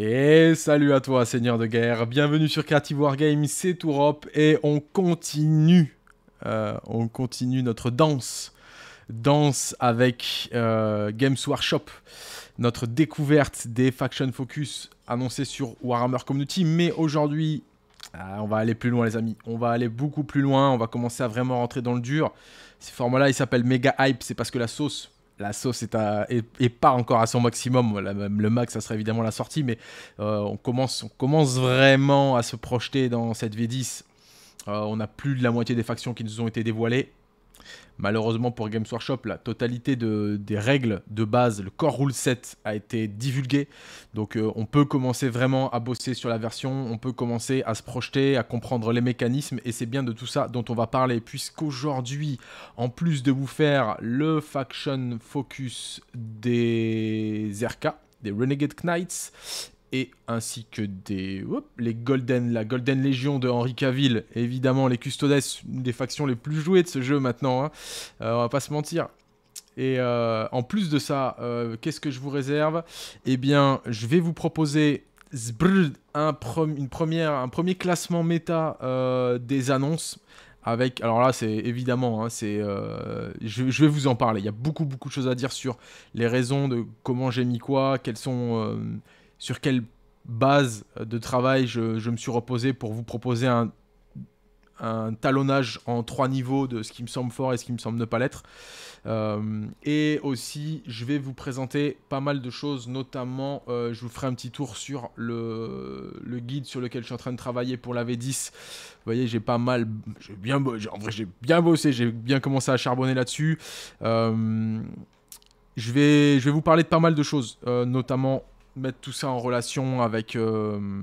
Et salut à toi Seigneur de guerre, bienvenue sur Creative Wargame, c'est Europe et on continue, euh, on continue notre danse, danse avec euh, Games Workshop, notre découverte des Faction Focus annoncée sur Warhammer Community, mais aujourd'hui ah, on va aller plus loin les amis, on va aller beaucoup plus loin, on va commencer à vraiment rentrer dans le dur. Ces format là il s'appelle Mega Hype, c'est parce que la sauce la sauce est, pas encore à son maximum. le max, ça serait évidemment la sortie, mais euh, on, commence, on commence vraiment à se projeter dans cette V10. Euh, on a plus de la moitié des factions qui nous ont été dévoilées. Malheureusement pour Games Workshop, la totalité de, des règles de base, le core rule set a été divulgué. Donc euh, on peut commencer vraiment à bosser sur la version, on peut commencer à se projeter, à comprendre les mécanismes et c'est bien de tout ça dont on va parler puisqu'aujourd'hui, en plus de vous faire le faction focus des RK, des Renegade Knights et ainsi que des les Golden, la Golden légion de Henri Cavill, évidemment les Custodes, une des factions les plus jouées de ce jeu maintenant, hein. Euh, on va pas se mentir. Et euh, en plus de ça, euh, qu'est-ce que je vous réserve Eh bien, je vais vous proposer un, une première, un premier classement méta des annonces. Avec, alors là, c'est évidemment, hein, c'est, je, vais vous en parler. Il y a beaucoup, beaucoup de choses à dire sur les raisons de comment j'ai mis quoi, quels sont, sur quelle base de travail je, me suis reposé pour vous proposer un, talonnage en trois niveaux de ce qui me semble fort et ce qui me semble ne pas l'être. Euh, et aussi, je vais vous présenter pas mal de choses, notamment, euh, je vous ferai un petit tour sur le, guide sur lequel je suis en train de travailler pour la V10. Vous voyez, j'ai pas mal, j'ai bien, en vrai, j'ai bien bossé, j'ai bien commencé à charbonner là-dessus. Euh, je vais, je vais vous parler de pas mal de choses, notamment mettre tout ça en relation avec, euh,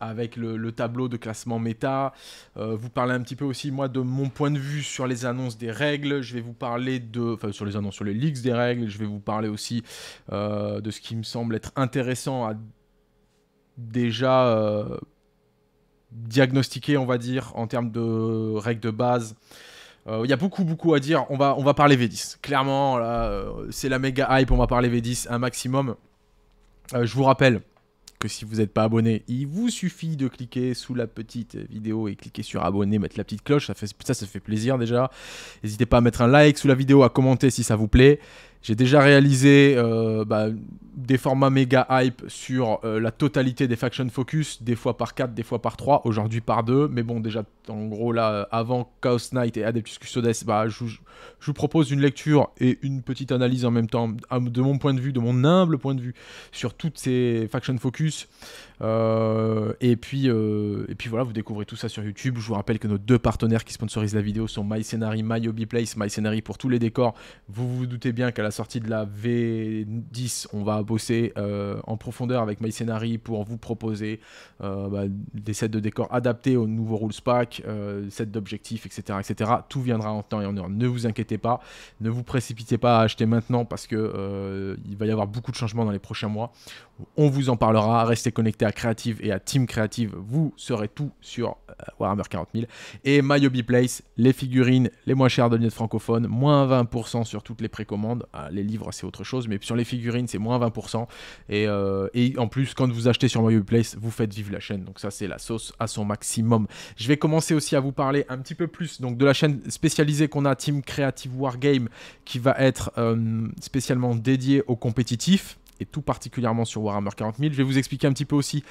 avec le, tableau de classement méta. Euh, vous parler un petit peu aussi, moi, de mon point de vue sur les annonces des règles. Je vais vous parler de. Enfin, sur les annonces, sur les leaks des règles. Je vais vous parler aussi euh, de ce qui me semble être intéressant à déjà diagnostiquer, on va dire, en termes de règles de base. Il y a beaucoup, beaucoup à dire. On va, on va parler V10. Clairement, c'est la méga hype. On va parler V10 un maximum. Euh, je vous rappelle que si vous n'êtes pas abonné, il vous suffit de cliquer sous la petite vidéo et cliquer sur abonner, mettre la petite cloche, ça fait, ça, ça fait plaisir déjà. N'hésitez pas à mettre un like sous la vidéo, à commenter si ça vous plaît. J'ai déjà réalisé euh, bah, des formats méga hype sur euh, la totalité des Faction Focus, des fois par 4, des fois par 3, aujourd'hui par 2. Mais bon, déjà, en gros, là, avant Chaos Knight et Adeptus Custodes, bah, je, vous propose une lecture et une petite analyse en même temps, de mon point de vue, de mon humble point de vue, sur toutes ces Faction Focus. Euh, et, puis, et puis voilà, vous découvrez tout ça sur YouTube. Je vous rappelle que nos deux partenaires qui sponsorisent la vidéo sont My MyObiPlace My Hobby Place, My pour tous les décors. Vous vous doutez bien qu'à la sortie de la V10, on va bosser euh, en profondeur avec scénarii pour vous proposer euh, bah, des sets de décors adaptés au nouveaux rules pack, euh, sets d'objectifs, etc., etc. Tout viendra en temps et en heure. Ne vous inquiétez pas, ne vous précipitez pas à acheter maintenant parce que il va y avoir beaucoup de changements dans les prochains mois. On vous en parlera. Restez connectés à Creative et à Team Creative. Vous serez tout sur Warhammer 40 000 et My Hobby Place, les figurines les moins chères de lunettes francophone moins 20% sur toutes les précommandes les livres, c'est autre chose, mais sur les figurines, c'est moins 20%. Euh, et, en plus, quand vous achetez sur My vous faites vivre la chaîne. Donc ça, c'est la sauce à son maximum. Je vais commencer aussi à vous parler un petit peu plus donc, de la chaîne spécialisée qu'on a, Team Creative Wargame, qui va être euh, spécialement dédiée aux compétitifs et tout particulièrement sur Warhammer 40 Je vais vous expliquer un petit peu aussi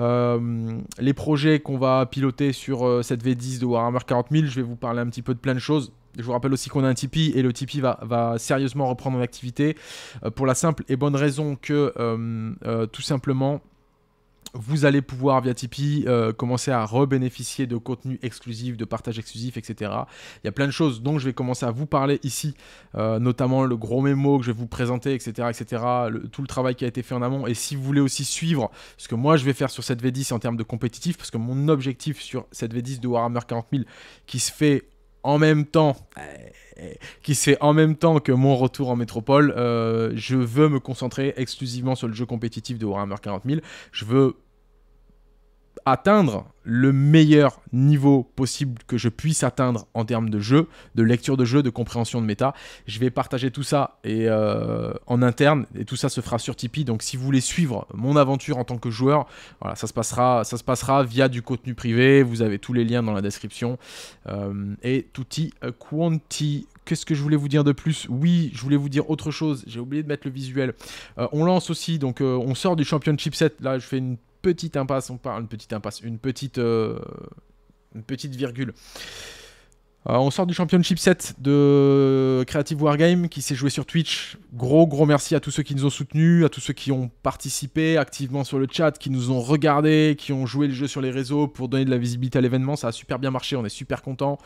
euh, les projets qu'on va piloter sur cette V10 de Warhammer 40 Je vais vous parler un petit peu de plein de choses. Je vous rappelle aussi qu'on a un Tipeee et le Tipeee va, va sérieusement reprendre en activité euh, pour la simple et bonne raison que euh, euh, tout simplement vous allez pouvoir via Tipeee commencer à rebénéficier de contenu exclusif, de partage exclusif, etc. Il y a plein de choses dont je vais commencer à vous parler ici, notamment le gros mémo que je vais vous présenter, etc. etc. tout le travail qui a été fait en amont. Et si vous voulez aussi suivre ce que moi je vais faire sur cette V10 en termes de compétitif, parce que mon objectif sur cette V10 de Warhammer 40 000 qui se fait en même temps, eh, qui sait en même temps que mon retour en métropole, euh, je veux me concentrer exclusivement sur le jeu compétitif de Warhammer 40 000. Je veux atteindre le meilleur niveau possible que je puisse atteindre en termes de jeu, de lecture de jeu, de compréhension de méta. Je vais partager tout ça et, euh, en interne et tout ça se fera sur Tipeee. Donc si vous voulez suivre mon aventure en tant que joueur, voilà, ça, se passera, ça se passera via du contenu privé. Vous avez tous les liens dans la description. Euh, et tutti quanti. Qu'est-ce que je voulais vous dire de plus Oui, je voulais vous dire autre chose. J'ai oublié de mettre le visuel. Euh, on lance aussi, donc euh, on sort du Championship Set, Là, je fais une petite impasse, on parle, une petite impasse, une petite, euh, une petite virgule. Euh, on sort du Championship 7 de Creative Wargame qui s'est joué sur Twitch. Gros, gros merci à tous ceux qui nous ont soutenus, à tous ceux qui ont participé activement sur le chat, qui nous ont regardés, qui ont joué le jeu sur les réseaux pour donner de la visibilité à l'événement. Ça a super bien marché, on est super contents.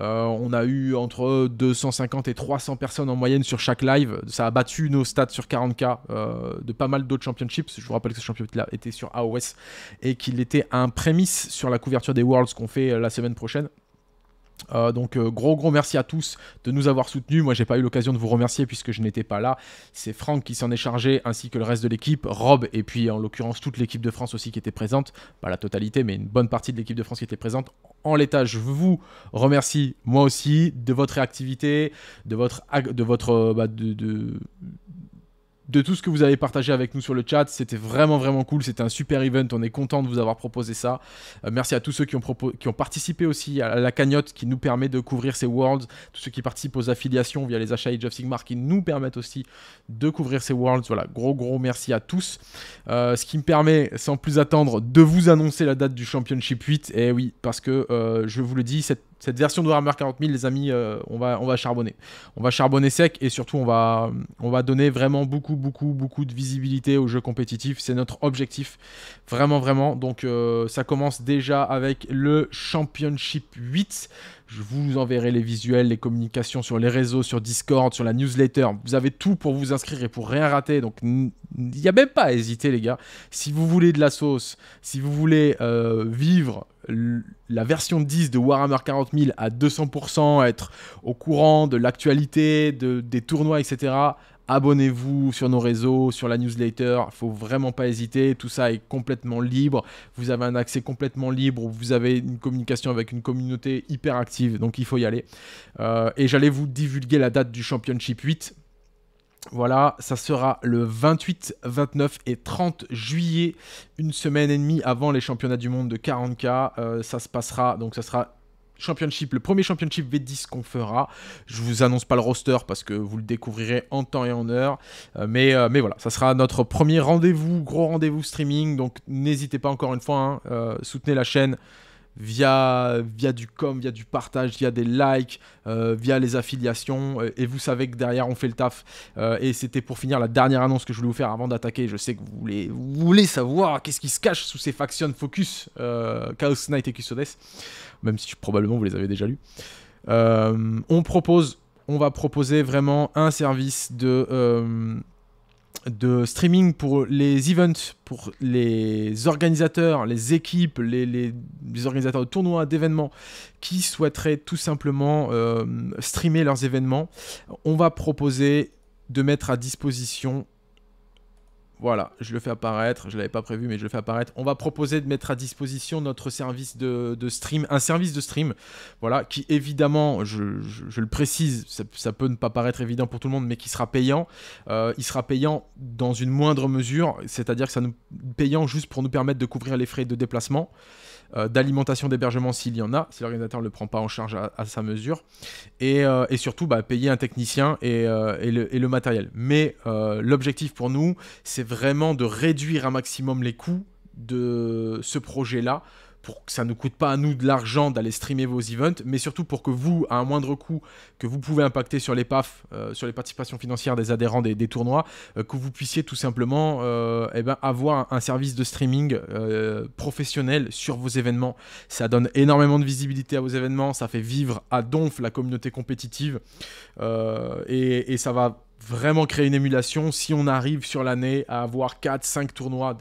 Euh, on a eu entre 250 et 300 personnes en moyenne sur chaque live. Ça a battu nos stats sur 40K euh, de pas mal d'autres championships. Je vous rappelle que ce championnat était sur AOS et qu'il était un prémisse sur la couverture des Worlds qu'on fait la semaine prochaine. Euh, donc euh, gros gros merci à tous de nous avoir soutenus. Moi j'ai pas eu l'occasion de vous remercier puisque je n'étais pas là. C'est Franck qui s'en est chargé ainsi que le reste de l'équipe, Rob et puis en l'occurrence toute l'équipe de France aussi qui était présente. Pas la totalité mais une bonne partie de l'équipe de France qui était présente. En l'état je vous remercie moi aussi de votre réactivité, de votre de votre euh, bah, de, de de tout ce que vous avez partagé avec nous sur le chat. C'était vraiment vraiment cool. C'était un super event. On est content de vous avoir proposé ça. Euh, merci à tous ceux qui ont, qui ont participé aussi à la cagnotte qui nous permet de couvrir ces worlds. Tous ceux qui participent aux affiliations via les achats Age of Sigmar qui nous permettent aussi de couvrir ces worlds. Voilà, gros gros merci à tous. Euh, ce qui me permet sans plus attendre de vous annoncer la date du Championship 8. Et eh oui, parce que euh, je vous le dis, cette cette version de Warhammer 40 000, les amis, euh, on, va, on va charbonner. On va charbonner sec et surtout, on va, on va donner vraiment beaucoup, beaucoup, beaucoup de visibilité au jeu compétitif. C'est notre objectif, vraiment, vraiment. Donc, euh, ça commence déjà avec le Championship 8. Je vous enverrai les visuels, les communications sur les réseaux, sur Discord, sur la newsletter. Vous avez tout pour vous inscrire et pour rien rater. Donc, il n'y a même pas à hésiter, les gars. Si vous voulez de la sauce, si vous voulez euh, vivre la version 10 de Warhammer 40 000 à 200%, être au courant de l'actualité, de, des tournois, etc abonnez-vous sur nos réseaux, sur la newsletter, Il faut vraiment pas hésiter, tout ça est complètement libre, vous avez un accès complètement libre, vous avez une communication avec une communauté hyper active, donc il faut y aller. Euh, et j'allais vous divulguer la date du Championship 8. Voilà, ça sera le 28, 29 et 30 juillet, une semaine et demie avant les championnats du monde de 40K. Euh, ça se passera, donc ça sera Championship, le premier Championship V10 qu'on fera. Je vous annonce pas le roster parce que vous le découvrirez en temps et en heure. Euh, mais, euh, mais voilà, ça sera notre premier rendez-vous, gros rendez-vous streaming. Donc n'hésitez pas encore une fois, à hein, soutenir euh, soutenez la chaîne via, via du com, via du partage, via des likes, via les affiliations. et vous savez que derrière, on fait le taf. et c'était pour finir la dernière annonce que je voulais vous faire avant d'attaquer. Je sais que vous voulez, voulez savoir qu'est-ce qui se cache sous ces factions focus Chaos Knight et Custodes même si probablement vous les avez déjà lus. Euh, on propose, on va proposer vraiment un service de, euh, de streaming pour les events, pour les organisateurs, les équipes, les, les, organisateurs de tournois, d'événements qui souhaiteraient tout simplement euh, streamer leurs événements. On va proposer de mettre à disposition voilà, je le fais apparaître, je l'avais pas prévu mais je le fais apparaître. On va proposer de mettre à disposition notre service de, stream, un service de stream, voilà, qui évidemment, je, le précise, ça, peut ne pas paraître évident pour tout le monde, mais qui sera payant. Euh, il sera payant dans une moindre mesure, c'est-à-dire que ça nous payant juste pour nous permettre de couvrir les frais de déplacement. Euh, d'alimentation, d'hébergement s'il y en a, si l'organisateur ne le prend pas en charge à, sa mesure, et, euh, surtout bah, payer un technicien euh, et, le, et le, matériel. Mais l'objectif pour nous, c'est vraiment de réduire un maximum les coûts de ce projet-là pour que ça ne coûte pas à nous de l'argent d'aller streamer vos events, mais surtout pour que vous, à un moindre coût, que vous pouvez impacter sur les PAF, euh, sur les participations financières des adhérents des, tournois, euh, que vous puissiez tout simplement euh, eh ben, avoir un service de streaming professionnel sur vos événements. Ça donne énormément de visibilité à vos événements, ça fait vivre à donf la communauté compétitive et ça va vraiment créer une émulation si on arrive sur l'année à avoir 4, 5 tournois.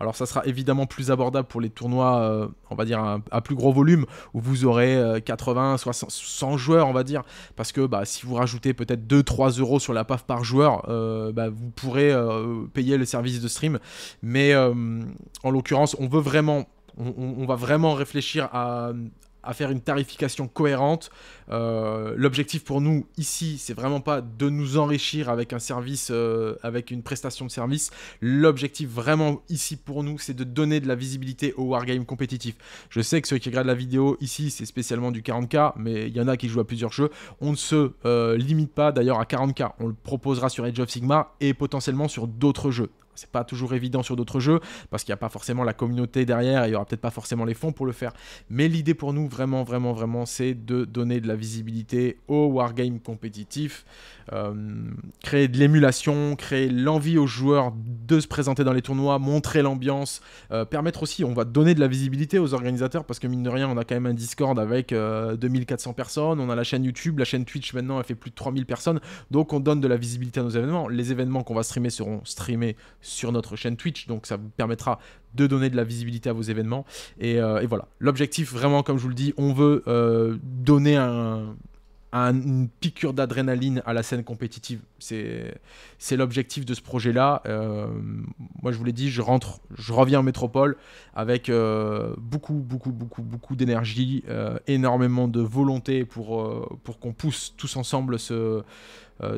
Alors ça sera évidemment plus abordable pour les tournois, euh, on va dire, à, plus gros volume, où vous aurez 80, euh, 100 joueurs, on va dire. Parce que bah, si vous rajoutez peut-être 2, 3 euros sur la PAF par joueur, euh, bah, vous pourrez payer le service de stream. Mais en l'occurrence, on veut vraiment... on va vraiment réfléchir à, à faire une tarification cohérente. Euh, l'objectif pour nous ici, c'est vraiment pas de nous enrichir avec un service, euh, avec une prestation de service. L'objectif vraiment ici pour nous, c'est de donner de la visibilité au wargame compétitif. Je sais que ceux qui regardent la vidéo ici, c'est spécialement du 40K, mais il y en a qui jouent à plusieurs jeux. On ne se euh, limite pas d'ailleurs à 40K. On le proposera sur Age of Sigma et potentiellement sur d'autres jeux. C'est pas toujours évident sur d'autres jeux parce qu'il n'y a pas forcément la communauté derrière et il n'y aura peut-être pas forcément les fonds pour le faire. Mais l'idée pour nous, vraiment, vraiment, vraiment, c'est de donner de la visibilité au wargame compétitif euh, créer de l'émulation, créer l'envie aux joueurs de se présenter dans les tournois, montrer l'ambiance, euh, permettre aussi, on va donner de la visibilité aux organisateurs parce que mine de rien, on a quand même un Discord avec 2400 euh, personnes, on a la chaîne YouTube, la chaîne Twitch maintenant, elle fait plus de 3000 personnes, donc on donne de la visibilité à nos événements. Les événements qu'on va streamer seront streamés sur notre chaîne Twitch, donc ça vous permettra de donner de la visibilité à vos événements. Et, voilà, l'objectif vraiment, comme je vous le dis, on veut donner un, une piqûre d'adrénaline à la scène compétitive. C'est l'objectif de ce projet-là. Euh, moi, je vous l'ai dit, je rentre, je reviens en métropole avec euh, beaucoup, beaucoup, beaucoup, beaucoup d'énergie, euh, énormément de volonté pour, pour qu'on pousse tous ensemble ce,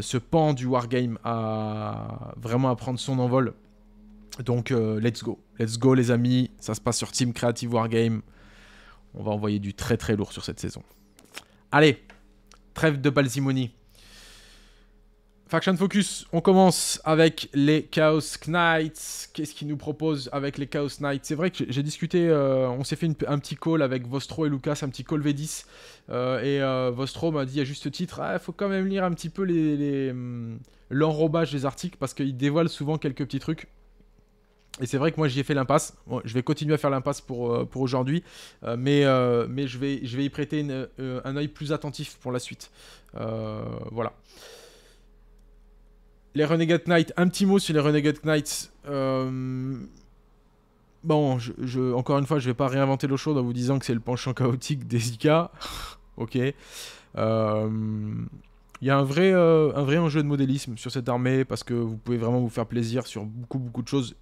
ce pan du wargame à vraiment à prendre son envol. Donc, let's go. Let's go, les amis. Ça se passe sur Team Creative Wargame. On va envoyer du très, très lourd sur cette saison. Allez, Trêve de Balsimoni. Faction Focus, on commence avec les Chaos Knights. Qu'est-ce qu'ils nous proposent avec les Chaos Knights C'est vrai que j'ai discuté, euh, on s'est fait un petit call avec Vostro et Lucas, un petit call V10. Euh, et euh, Vostro m'a dit à juste titre, il ah, faut quand même lire un petit peu hum, l'enrobage des articles parce qu'ils dévoilent souvent quelques petits trucs. Et c'est vrai que moi j'y ai fait l'impasse. je vais continuer à faire l'impasse pour, euh, pour aujourd'hui, euh, mais, euh, mais je, vais, je vais y prêter un œil plus attentif pour la suite. voilà. Les Renegade Knights, un petit mot sur les Renegade Knights. Bon, je, encore une fois, je vais pas réinventer l'eau chaude en vous disant que c'est le penchant chaotique des IK. ok. Il y a un vrai, un vrai enjeu de modélisme sur cette armée parce que vous pouvez vraiment vous faire plaisir sur beaucoup beaucoup de choses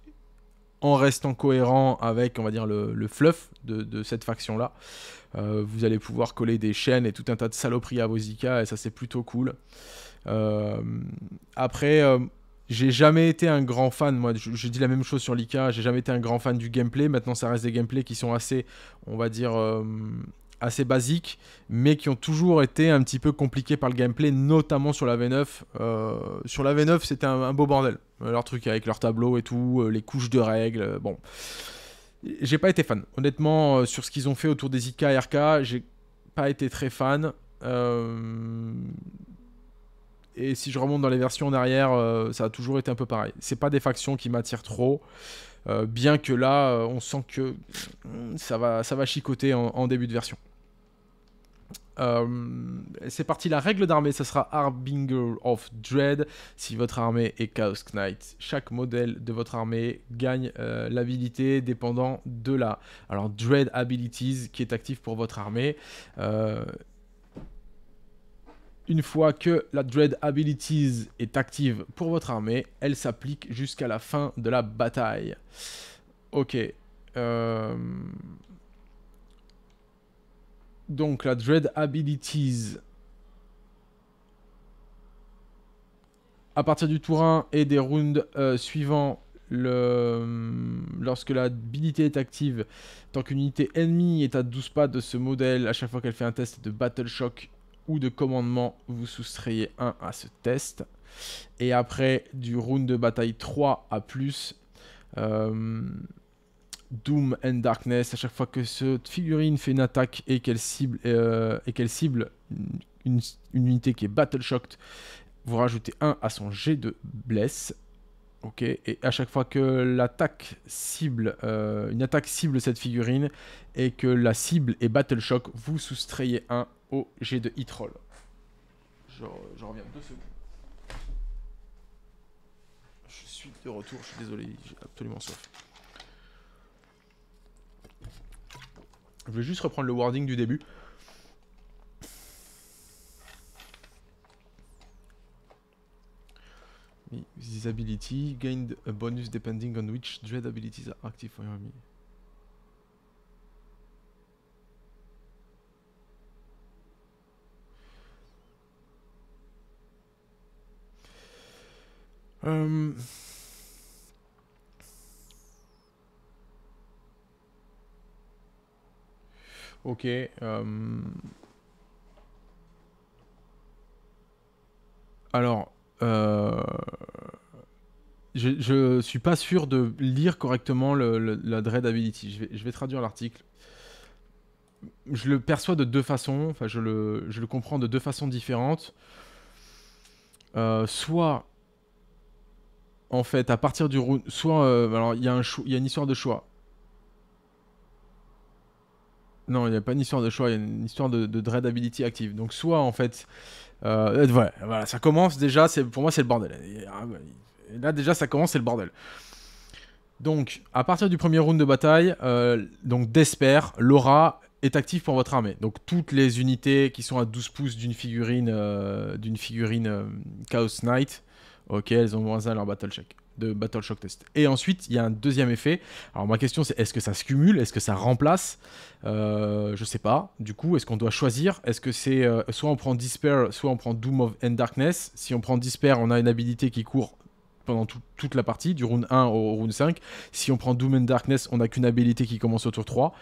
en restant cohérent avec, on va dire, le, fluff de, cette faction-là. Euh, vous allez pouvoir coller des chaînes et tout un tas de saloperies à vos IK, et ça c'est plutôt cool. Euh, après, euh, j'ai jamais été un grand fan, moi j'ai dit la même chose sur l'Ika, j'ai jamais été un grand fan du gameplay, maintenant ça reste des gameplays qui sont assez, on va dire, assez basiques, mais qui ont toujours été un petit peu compliqués par le gameplay, notamment sur la V9. Euh, sur la V9, c'était un, beau bordel. Euh, leur truc avec leur tableau et tout, euh, les couches de règles, bon. J'ai pas été fan. Honnêtement, sur ce qu'ils ont fait autour des IK et RK, j'ai pas été très fan. Et si je remonte dans les versions en arrière, ça a toujours été un peu pareil. C'est pas des factions qui m'attirent trop. bien que là, on sent que ça va, ça va chicoter en début de version. Euh, c'est parti, la règle d'armée, ça sera Harbinger of Dread. Si votre armée est Chaos Knight, chaque modèle de votre armée gagne euh, l'habilité dépendant de la. Alors, Dread Abilities qui est active pour votre armée. Euh, une fois que la Dread Abilities est active pour votre armée, elle s'applique jusqu'à la fin de la bataille. Ok. Donc la Dread Abilities. À partir du tour 1 et des rounds euh, suivants, le... lorsque l'habilité est active, tant qu'une unité ennemie est à 12 pas de ce modèle, à chaque fois qu'elle fait un test de Battle Shock ou de commandement, vous soustrayez 1 à ce test. Et après, du round de bataille 3 à plus, euh, Doom and Darkness, à chaque fois que cette figurine fait une attaque et qu'elle cible, euh, et qu'elle cible une, unité qui est Battle Shocked, vous rajoutez un à son jet de bless. Ok, et à chaque fois que l'attaque cible, euh, une attaque cible cette figurine et que la cible est Battle Shock, vous soustrayez 1 au jet de hit roll. je reviens deux secondes. Je suis de retour, je suis désolé, j'ai absolument soif. Je vais juste reprendre le wording du début. This ability gained a bonus depending on which dread abilities are active for your army. Ok. Euh, alors, euh, je, ne suis pas sûr de lire correctement la Dread Ability. Je vais, traduire l'article. Je le perçois de deux façons, enfin je le, comprends de deux façons différentes. Euh, soit, en fait, à partir du... Soit, alors il y, y a une histoire de choix non, il n'y a pas une histoire de choix, il y a une histoire de, dread ability active. Donc, soit en fait. Euh, voilà, ça commence déjà, pour moi c'est le bordel. là déjà ça commence, c'est le bordel. Donc, à partir du premier round de bataille, euh, donc d'Esper, Laura est active pour votre armée. Donc, toutes les unités qui sont à 12 pouces d'une figurine, euh, d'une figurine Chaos Knight, ok, elles ont moins 1 à leur battle check de Battle Shock Test. Et ensuite, il y a un deuxième effet. Alors ma question c'est est-ce que ça se cumule Est-ce que ça remplace Je euh, Je sais pas. Du coup, est-ce qu'on doit choisir Est-ce que c'est euh, soit on prend Despair, soit on prend Doom of End Darkness Si on prend Despair, on a une habilité qui court pendant toute la partie, du round 1 au round 5. Si on prend Doom and Darkness, on n'a qu'une habilité qui commence au tour 3.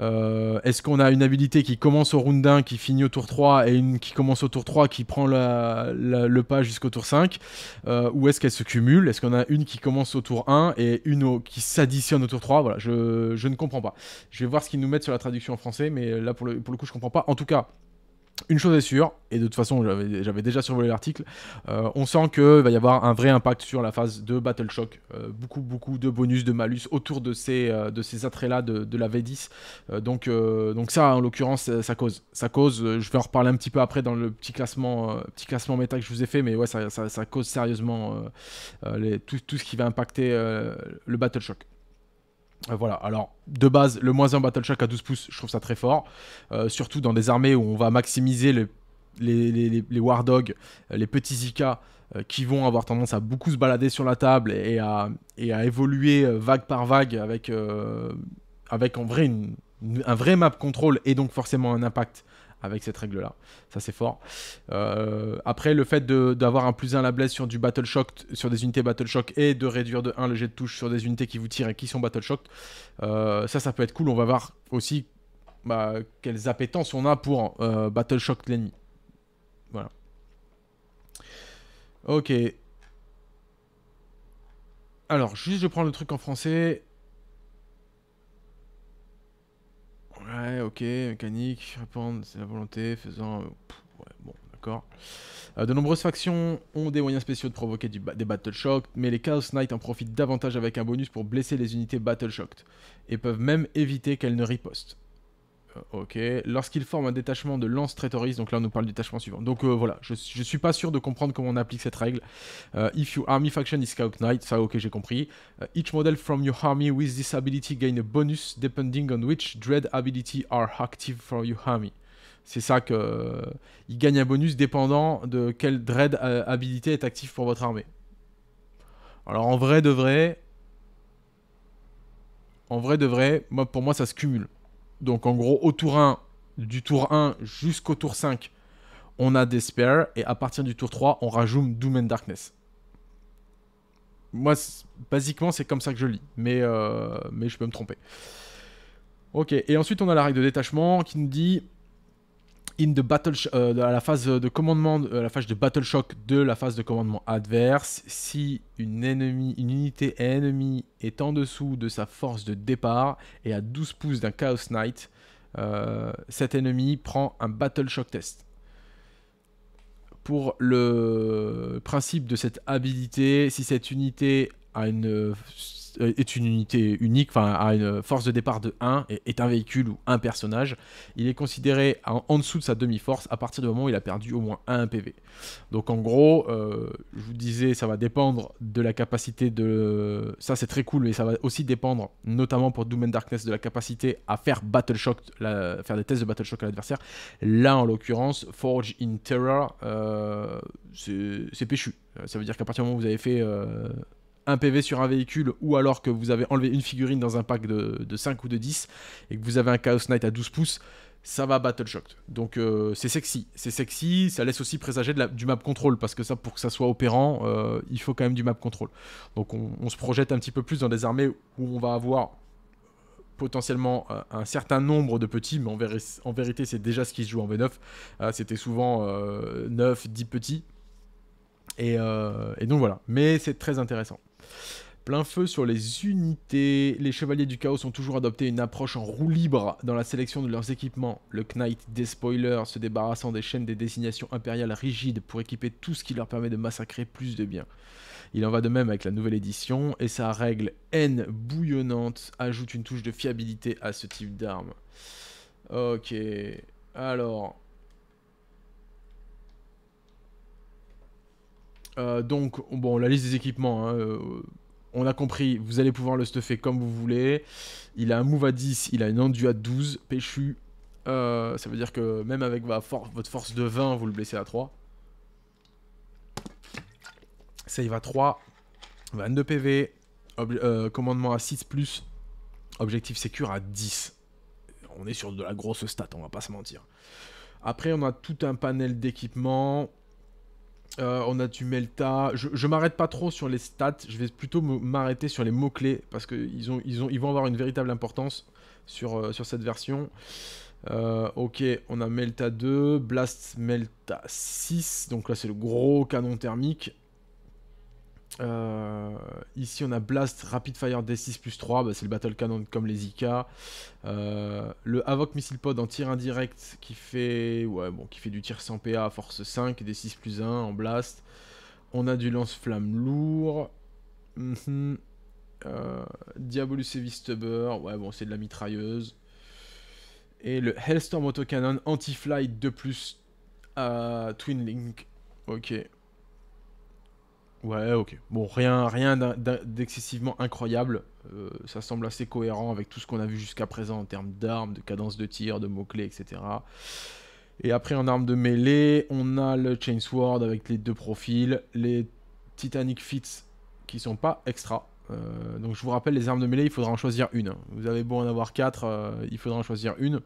Euh, est-ce qu'on a une habilité qui commence au round 1, qui finit au tour 3, et une qui commence au tour 3, qui prend le pas jusqu'au tour 5 euh, Ou est-ce qu'elle se cumule Est-ce qu'on a une qui commence au tour 1 et une qui s'additionne au tour 3 Voilà, je, ne comprends pas. Je vais voir ce qu'ils nous mettent sur la traduction en français, mais là, pour le, pour le coup, je comprends pas. En tout cas, une chose est sûre, et de toute façon j'avais déjà survolé l'article, euh, on sent qu'il va y avoir un vrai impact sur la phase de Battle Shock. Euh, beaucoup, beaucoup de bonus, de malus autour de ces, euh, de ces attraits-là de, la V10. donc, donc ça, en l'occurrence, ça cause. Ça cause, je vais en reparler un petit peu après dans le petit classement, petit classement méta que je vous ai fait, mais ouais, ça, cause sérieusement tout, tout, ce qui va impacter le Battle Shock. Euh, voilà, alors de base, le moins un Battle Shock à 12 pouces, je trouve ça très fort. Euh, surtout dans des armées où on va maximiser les, les, les, War Dogs, euh, les petits Zika, qui vont avoir tendance à beaucoup se balader sur la table et à, et à évoluer vague par vague avec, avec en vrai un vrai map control et donc forcément un impact avec cette règle là. Ça c'est fort. Euh, après le fait d'avoir un plus 1 la blesse sur du Battle sur des unités Battle Shock et de réduire de 1 le jet de touche sur des unités qui vous tirent et qui sont Battle euh, ça ça peut être cool. On va voir aussi bah, quelles appétences on a pour Battleshock Battle Shock l'ennemi. Voilà. Ok. Alors, juste je prends le truc en français. Ouais, ok, mécanique, répandre, c'est la volonté, faisant... Euh, ouais, bon, d'accord. Euh, de nombreuses factions ont des moyens spéciaux de provoquer des Battle Shock, mais les Chaos Knights en profitent davantage avec un bonus pour blesser les unités Battle Shocked, et peuvent même éviter qu'elles ne ripostent. Euh, ok. Lorsqu'il forme un détachement de lance traitoris, donc là on nous parle du détachement suivant. Donc euh, voilà, je, suis pas sûr de comprendre comment on applique cette règle. Euh, if your army faction is Scout Knight, ça ok j'ai compris. each model from your army with this ability gain a bonus depending on which dread ability are active for your army. C'est ça que il gagne un bonus dépendant de quelle dread habilité est active pour votre armée. Alors en vrai de vrai, en vrai de vrai, pour moi ça se cumule. Donc en gros, au tour 1, du tour 1 jusqu'au tour 5, on a Despair, et à partir du tour 3, on rajoute Doom and Darkness. Moi, basiquement, c'est comme ça que je lis, mais, euh, mais je peux me tromper. Ok, et ensuite on a la règle de détachement qui nous dit in the battle euh, à la phase de commandement, euh, la phase de battle shock de la phase de commandement adverse, si une, ennemie, une unité ennemie est en dessous de sa force de départ et à 12 pouces d'un Chaos Knight, euh, cet ennemi prend un battle shock test. Pour le principe de cette habilité, si cette unité a une euh, est une unité unique, enfin a une force de départ de 1 et est un véhicule ou un personnage, il est considéré en, dessous de sa demi-force à partir du moment où il a perdu au moins 1 PV. Donc en gros, euh, je vous disais, ça va dépendre de la capacité de... Ça c'est très cool, mais ça va aussi dépendre, notamment pour Doom and Darkness, de la capacité à faire Battle faire des tests de Battle Shock à l'adversaire. Là en l'occurrence, Forge in Terror, euh, c'est péchu. Ça veut dire qu'à partir du moment où vous avez fait un PV sur un véhicule ou alors que vous avez enlevé une figurine dans un pack de, 5 ou de 10 et que vous avez un Chaos Knight à 12 pouces, ça va Battle Shock. Donc euh, c'est sexy, c'est sexy, ça laisse aussi présager du map control, parce que ça, pour que ça soit opérant, euh, il faut quand même du map control. Donc on, se projette un petit peu plus dans des armées où on va avoir potentiellement euh, un certain nombre de petits, mais en, vérité c'est déjà ce qui se joue en V9. Ah, c'était souvent 9, 10 petits. et donc voilà, mais c'est très intéressant. Plein feu sur les unités. Les Chevaliers du Chaos ont toujours adopté une approche en roue libre dans la sélection de leurs équipements. Le Knight des spoilers se débarrassant des chaînes des désignations impériales rigides pour équiper tout ce qui leur permet de massacrer plus de biens. Il en va de même avec la nouvelle édition et sa règle N bouillonnante ajoute une touche de fiabilité à ce type d'arme. Ok, alors Euh, donc, bon, la liste des équipements, hein, euh, on a compris, vous allez pouvoir le stuffer comme vous voulez. Il a un move à 10, il a une enduit à 12, péchu. Euh, ça veut dire que même avec votre force de 20, vous le blessez à 3. Save à 3, 22 PV, commandement à 6+, objectif sécure à 10. On est sur de la grosse stat, on va pas se mentir. Après, on a tout un panel d'équipements. Euh, on a du Melta. Je, je m'arrête pas trop sur les stats. Je vais plutôt m'arrêter sur les mots-clés. Parce qu'ils ont, ils ont, ils vont avoir une véritable importance sur, euh, sur cette version. Euh, ok, on a Melta 2, Blast Melta 6. Donc là, c'est le gros canon thermique. Euh, ici, on a Blast, Rapid Fire D6 plus 3, bah, c'est le Battle Cannon comme les IK. Euh, le Havoc Missile Pod en tir indirect qui fait, ouais, bon, qui fait du tir sans PA à force 5, D6 plus 1 en Blast. On a du lance-flamme lourd. Mhm. Euh, Diabolus Heavy ouais, bon, c'est de la mitrailleuse. Et le Hellstorm Autocannon Anti-Flight 2 plus Twin Link. Ok, Ouais, ok. Bon, rien, rien d'excessivement incroyable. Euh, ça semble assez cohérent avec tout ce qu'on a vu jusqu'à présent en termes d'armes, de cadence de tir, de mots-clés, etc. Et après, en armes de mêlée, on a le Chainsword avec les deux profils, les Titanic Fits qui sont pas extra. Euh, donc je vous rappelle, les armes de mêlée, il faudra en choisir une. Hein. Vous avez beau en avoir quatre, euh, il faudra en choisir une.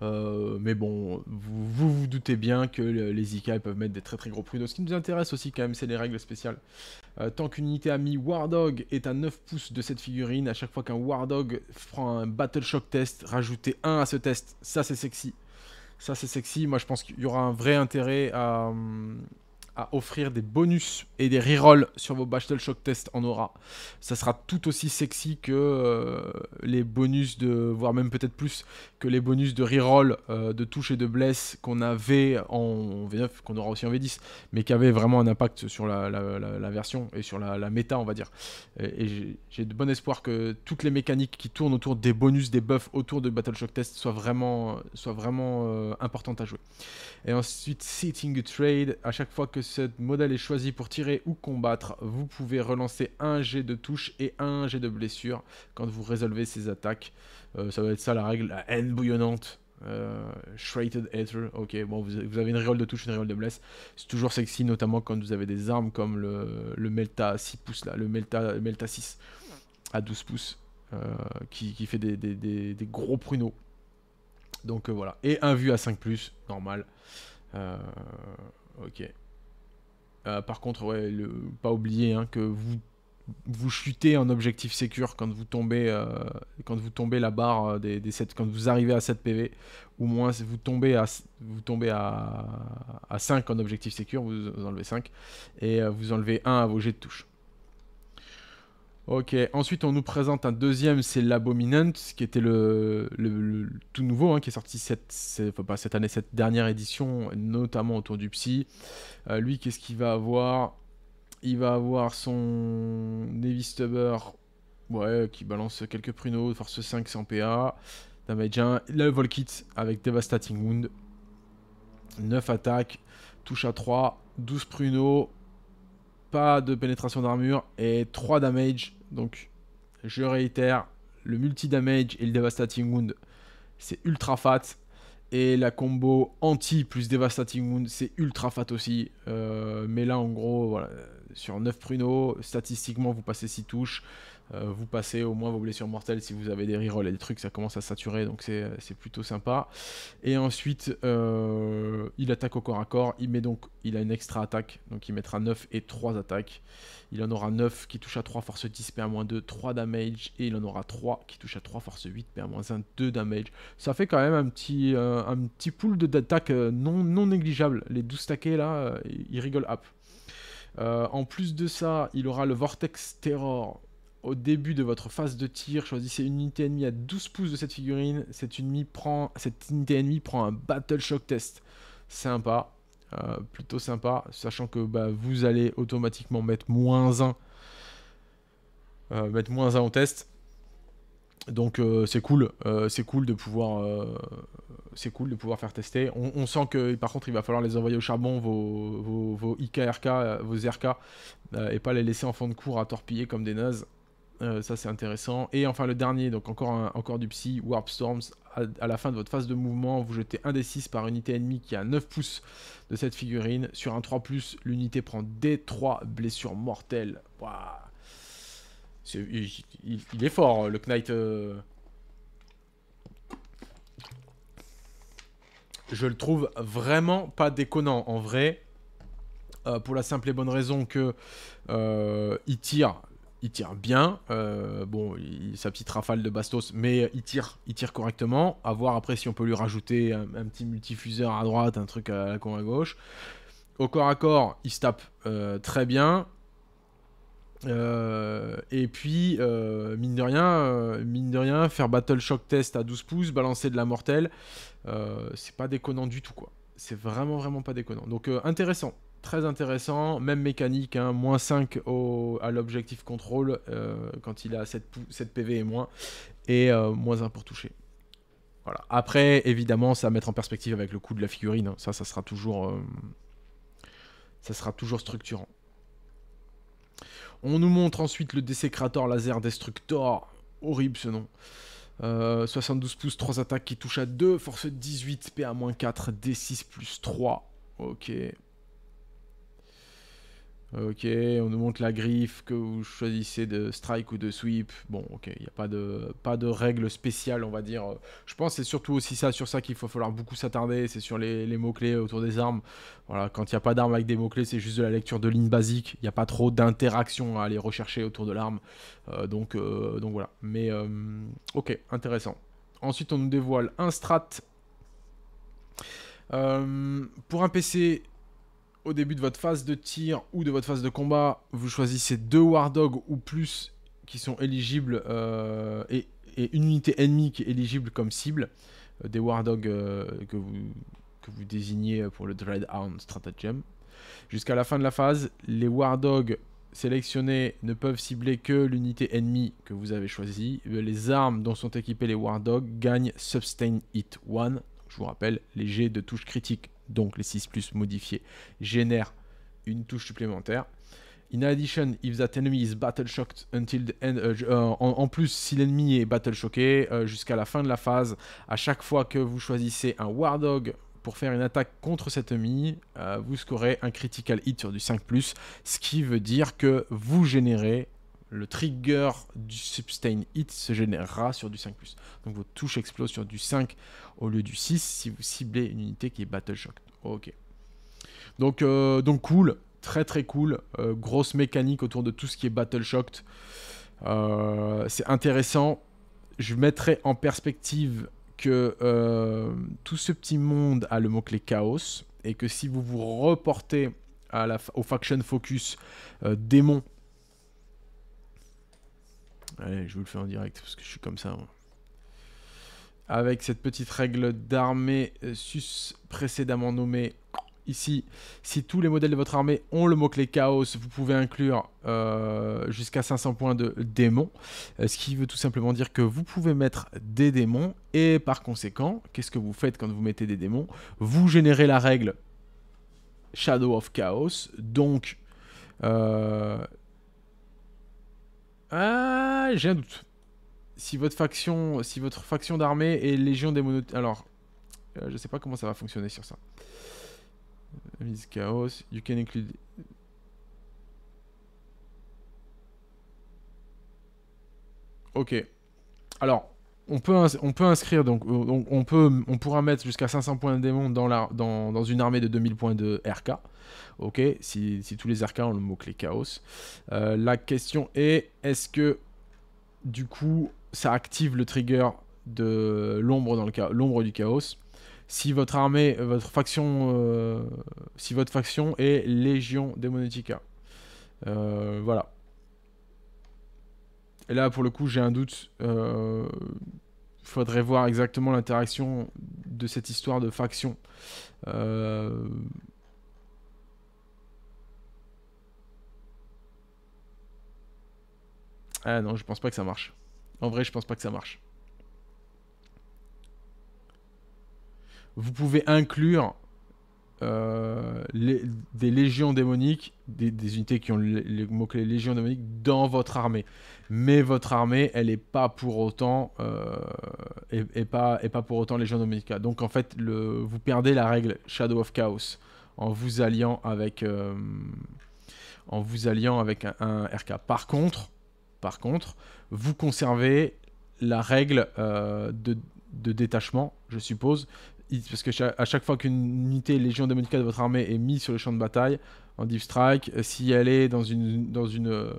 Euh, mais bon, vous, vous, doutez bien que les IK peuvent mettre des très très gros prudos. Ce qui nous intéresse aussi quand même, c'est les règles spéciales. Euh, tant qu'une unité amie Wardog est à 9 pouces de cette figurine, à chaque fois qu'un Wardog prend un Battle Shock test, rajoutez 1 à ce test. Ça c'est sexy. Ça c'est sexy. Moi je pense qu'il y aura un vrai intérêt à... Hum, à offrir des bonus et des rerolls sur vos Battle Shock tests en aura. Ça sera tout aussi sexy que euh, les bonus de, voire même peut-être plus que les bonus de reroll euh, de touche et de bless qu'on avait en V9, qu'on aura aussi en V10, mais qui avait vraiment un impact sur la, version et sur la, méta, on va dire. Et, j'ai de bon espoir que toutes les mécaniques qui tournent autour des bonus, des buffs autour de Battle Shock test soient vraiment, soient vraiment euh, importantes à jouer. Et ensuite, Sitting Trade, à chaque fois que cette modèle est choisi pour tirer ou combattre, vous pouvez relancer un jet de touche et un jet de blessure quand vous résolvez ces attaques. Euh, ça va être ça la règle, la haine bouillonnante. Euh, Shrated Ether, ok, bon, vous, avez une réole de touche, une réole de bless. C'est toujours sexy, notamment quand vous avez des armes comme le, le Melta 6 pouces, là, le Melta, Melta 6 à 12 pouces, euh, qui, qui, fait des, des, des, gros pruneaux. Donc euh, voilà. Et un vue à 5, normal. ok. Euh, par contre, ouais, le, pas oublier hein, que vous, vous chutez en objectif sécure quand vous tombez, euh, quand vous tombez la barre euh, des, quand vous arrivez à 7 PV, ou moins vous tombez à, vous tombez à, 5 en objectif sécure, vous, vous enlevez 5, et vous enlevez 1 à vos jets de touche. Ok, ensuite on nous présente un deuxième, c'est l'Abominant, qui était le, tout nouveau, hein, qui est sorti cette, année, cette dernière édition, notamment autour du psy. Euh, lui, qu'est-ce qu'il va avoir Il va avoir son Navy Stubber, ouais, qui balance quelques pruneaux, force 5 100 PA, damage 1, le Volkit avec Devastating Wound, 9 attaques, touche à 3, 12 pruneaux, pas de pénétration d'armure et 3 damage. Donc, je réitère, le multi-damage et le Devastating Wound, c'est ultra fat. Et la combo anti plus Devastating Wound, c'est ultra fat aussi. Euh, mais là, en gros, voilà, sur 9 pruneaux, statistiquement, vous passez 6 touches. Euh, vous passez au moins vos blessures mortelles si vous avez des rerolls et des trucs, ça commence à saturer, donc c'est euh, plutôt sympa. Et ensuite, euh, il attaque au corps à corps, il met donc, il a une extra attaque, donc il mettra 9 et 3 attaques. Il en aura 9 qui touche à 3 force 10 PA-2, 3 damage, et il en aura 3 qui touche à 3 force 8 PA-1, 2 damage. Ça fait quand même un petit, un petit pool d'attaque non, non négligeable. Les 12 taquets là, ils rigolent up. en plus de ça, il aura le Vortex Terror au début de votre phase de tir, choisissez une unité ennemie à 12 pouces de cette figurine. Cette, unité prend, cette unité ennemie prend un Battle Shock Test. Sympa, euh, plutôt sympa, sachant que bah, vous allez automatiquement mettre moins 1. Euh, mettre moins 1 au test. Donc euh, c'est cool, c'est cool de pouvoir, c'est cool de pouvoir faire tester. On, sent que par contre il va falloir les envoyer au charbon vos, vos, vos IKRK, vos RK, et pas les laisser en fin de cours à torpiller comme des nazes. Euh, ça c'est intéressant. Et enfin le dernier, donc encore, encore du psy, Warp Storms. À, la fin de votre phase de mouvement, vous jetez un des 6 par unité ennemie qui a 9 pouces de cette figurine. Sur un 3, l'unité prend d 3 blessures mortelles. il, est fort, le Knight. Euh. Je le trouve vraiment pas déconnant en vrai. Euh, pour la simple et bonne raison que il tire il tire bien. Euh, bon, sa petite rafale de bastos, mais il tire, il tire correctement. A voir après si on peut lui rajouter un, petit multifuseur à droite, un truc à la con à gauche. Au corps à corps, il se tape euh, très bien. Euh, et puis, mine, de rien, mine de rien, faire Battle Shock Test à 12 pouces, balancer de la mortelle, c'est pas déconnant du tout, quoi. C'est vraiment, vraiment pas déconnant. Donc, intéressant très intéressant, même mécanique, hein, moins 5 au, à l'objectif contrôle euh, quand il a 7, PV et moins, et euh, moins 1 pour toucher. Voilà. Après, évidemment, ça à mettre en perspective avec le coût de la figurine, hein. ça, ça sera toujours, euh, ça sera toujours structurant. On nous montre ensuite le Desecrator Laser Destructor, horrible ce nom. 72 pouces, 3 attaques qui touchent à 2, force 18, PA-4, D6 plus 3. Ok, euh, ok, on nous montre la griffe, que vous choisissez de strike ou de sweep. Bon, ok, il n'y a pas de, pas de règle spéciale, on va dire. Je pense c'est surtout aussi ça, sur ça qu'il faut falloir beaucoup s'attarder, c'est sur les, mots-clés autour des armes. Voilà, quand il n'y a pas d'armes avec des mots-clés, c'est juste de la lecture de lignes basiques. Il n'y a pas trop d'interaction à aller rechercher autour de l'arme. Euh, donc, euh, donc voilà. Mais ok, intéressant. Ensuite, on nous dévoile un strat. pour un PC au début de votre phase de tir ou de votre phase de combat, vous choisissez deux War Dogs ou plus qui sont éligibles euh, et, une unité ennemie qui est éligible comme cible. Euh, des War Dogs euh, que, vous, que vous désignez pour le Dreadhound Stratagem. Jusqu'à la fin de la phase, les War Dogs sélectionnés ne peuvent cibler que l'unité ennemie que vous avez choisie. Les armes dont sont équipés les War Dogs gagnent Sustain Hit 1. Je vous rappelle, les jets de touche critique donc les 6 plus modifiés, génèrent une touche supplémentaire. In addition, if that enemy is battle shocked until the end, euh, euh, en, plus, si l'ennemi est battle choqué euh, jusqu'à la fin de la phase, à chaque fois que vous choisissez un War Dog pour faire une attaque contre cet ennemi, vous scorez un critical hit sur du 5+, ce qui veut dire que vous générez le trigger du sustain hit se générera sur du 5+. Donc vos touches explosent sur du 5 au lieu du 6 si vous ciblez une unité qui est Battle Shock. Ok. Donc, euh, donc cool, très très cool. Euh, grosse mécanique autour de tout ce qui est Battle euh, c'est intéressant. Je mettrai en perspective que tout ce petit monde a le mot-clé chaos. Et que si vous vous reportez au faction focus démon Allez, je vous le fais en direct parce que je suis comme ça. Avec cette petite règle d'armée euh, sus précédemment nommée ici. Si tous les modèles de votre armée ont le mot-clé Chaos, vous pouvez inclure euh, jusqu'à 500 points de démons. Euh, ce qui veut tout simplement dire que vous pouvez mettre des démons. Et par conséquent, qu'est-ce que vous faites quand vous mettez des démons Vous générez la règle Shadow of Chaos. Donc, ah, j'ai un doute. Si votre faction, si votre faction d'armée est Légion des monotes Alors, Je euh, je sais pas comment ça va fonctionner sur ça. Euh, Mise Chaos, you can include... Ok. Alors, on peut, inscrire, euh, donc on, peut, on pourra mettre jusqu'à 500 points de démon dans, la, dans, une armée de 2000 points de RK. Ok, si, tous les RK ont le mot-clé chaos. Euh, la question est, est-ce que du coup ça active le trigger de l'ombre dans le l'ombre du chaos si votre armée, votre faction, euh, si votre faction est Légion démonética. voilà. Et là, pour le coup, j'ai un doute. Il euh, faudrait voir exactement l'interaction de cette histoire de faction. Euh, ah non, je pense pas que ça marche. En vrai, je pense pas que ça marche. Vous pouvez inclure euh, des légions démoniques, des, unités qui ont le, mots mot-clé légion démonique dans votre armée. Mais votre armée, elle n'est pas pour autant, et, euh, pas, et pas pour autant légion démonique. Donc en fait, vous perdez la règle Shadow of Chaos en vous alliant avec, euh, en vous alliant avec un, RK. Par contre, par contre, vous conservez la règle de détachement, je suppose, parce que à chaque fois qu'une unité Légion démonica de votre armée est mise sur le champ de bataille en deep strike, euh, si elle est dans une dans une euh,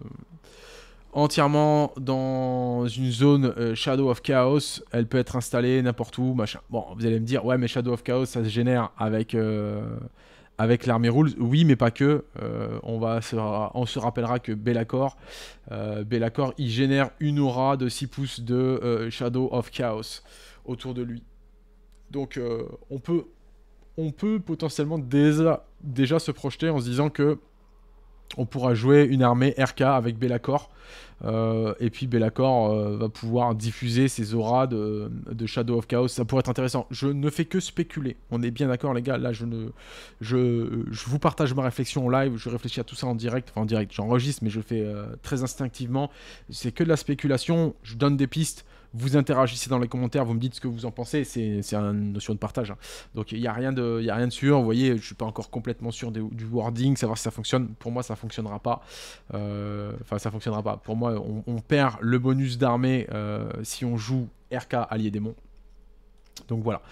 entièrement dans une zone euh, Shadow of Chaos, elle peut être installée n'importe où, machin. Bon, vous allez me dire ouais mais Shadow of Chaos ça se génère avec avec l'armée rules, oui, mais pas que. on, va se, on se rappellera que Bellacor, Bellacor, il génère une aura de 6 pouces de Shadow of Chaos autour de lui. Donc euh, on, peut, on peut potentiellement déjà, se projeter en se disant que on pourra jouer une armée RK avec Bellacor. Euh, et puis Bellacor euh, va pouvoir diffuser ses auras de, Shadow of Chaos. Ça pourrait être intéressant. Je ne fais que spéculer. On est bien d'accord, les gars. Là, je, ne, je, vous partage ma réflexion en live. Je réfléchis à tout ça en direct. Enfin, en direct, j'enregistre, mais je fais très instinctivement. C'est que de la spéculation. Je donne des pistes. Vous interagissez dans les commentaires, vous me dites ce que vous en pensez. C'est une notion de partage. Hein. Donc il n'y a, rien de, a rien de sûr. Vous voyez, je ne suis pas encore complètement sûr du wording, savoir si ça fonctionne. Pour moi, ça ne fonctionnera pas. Euh, enfin, ça ça fonctionnera pas. Pour moi, on, perd le bonus d'armée euh, si on joue RK allié démon. Donc voilà.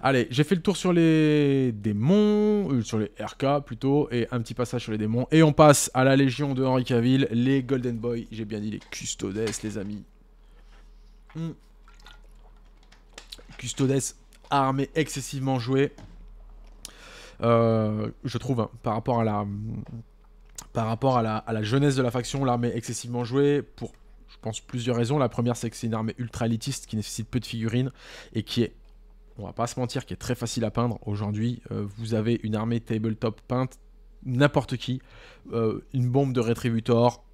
Allez, j'ai fait le tour sur les démons, euh, sur les RK plutôt, et un petit passage sur les démons. Et on passe à la Légion de Henri Caville, les Golden Boys, j'ai bien dit les Custodes, les amis. Mm. Custodes, armée excessivement jouée. Euh, je trouve, hein, par rapport à la... Par rapport à la, jeunesse de la faction, l'armée excessivement jouée, pour je pense plusieurs raisons. La première, c'est que c'est une armée ultra élitiste qui nécessite peu de figurines et qui est, on va pas se mentir, qui est très facile à peindre. Aujourd'hui, euh, vous avez une armée tabletop peinte, n'importe qui, euh, une bombe de rétributor,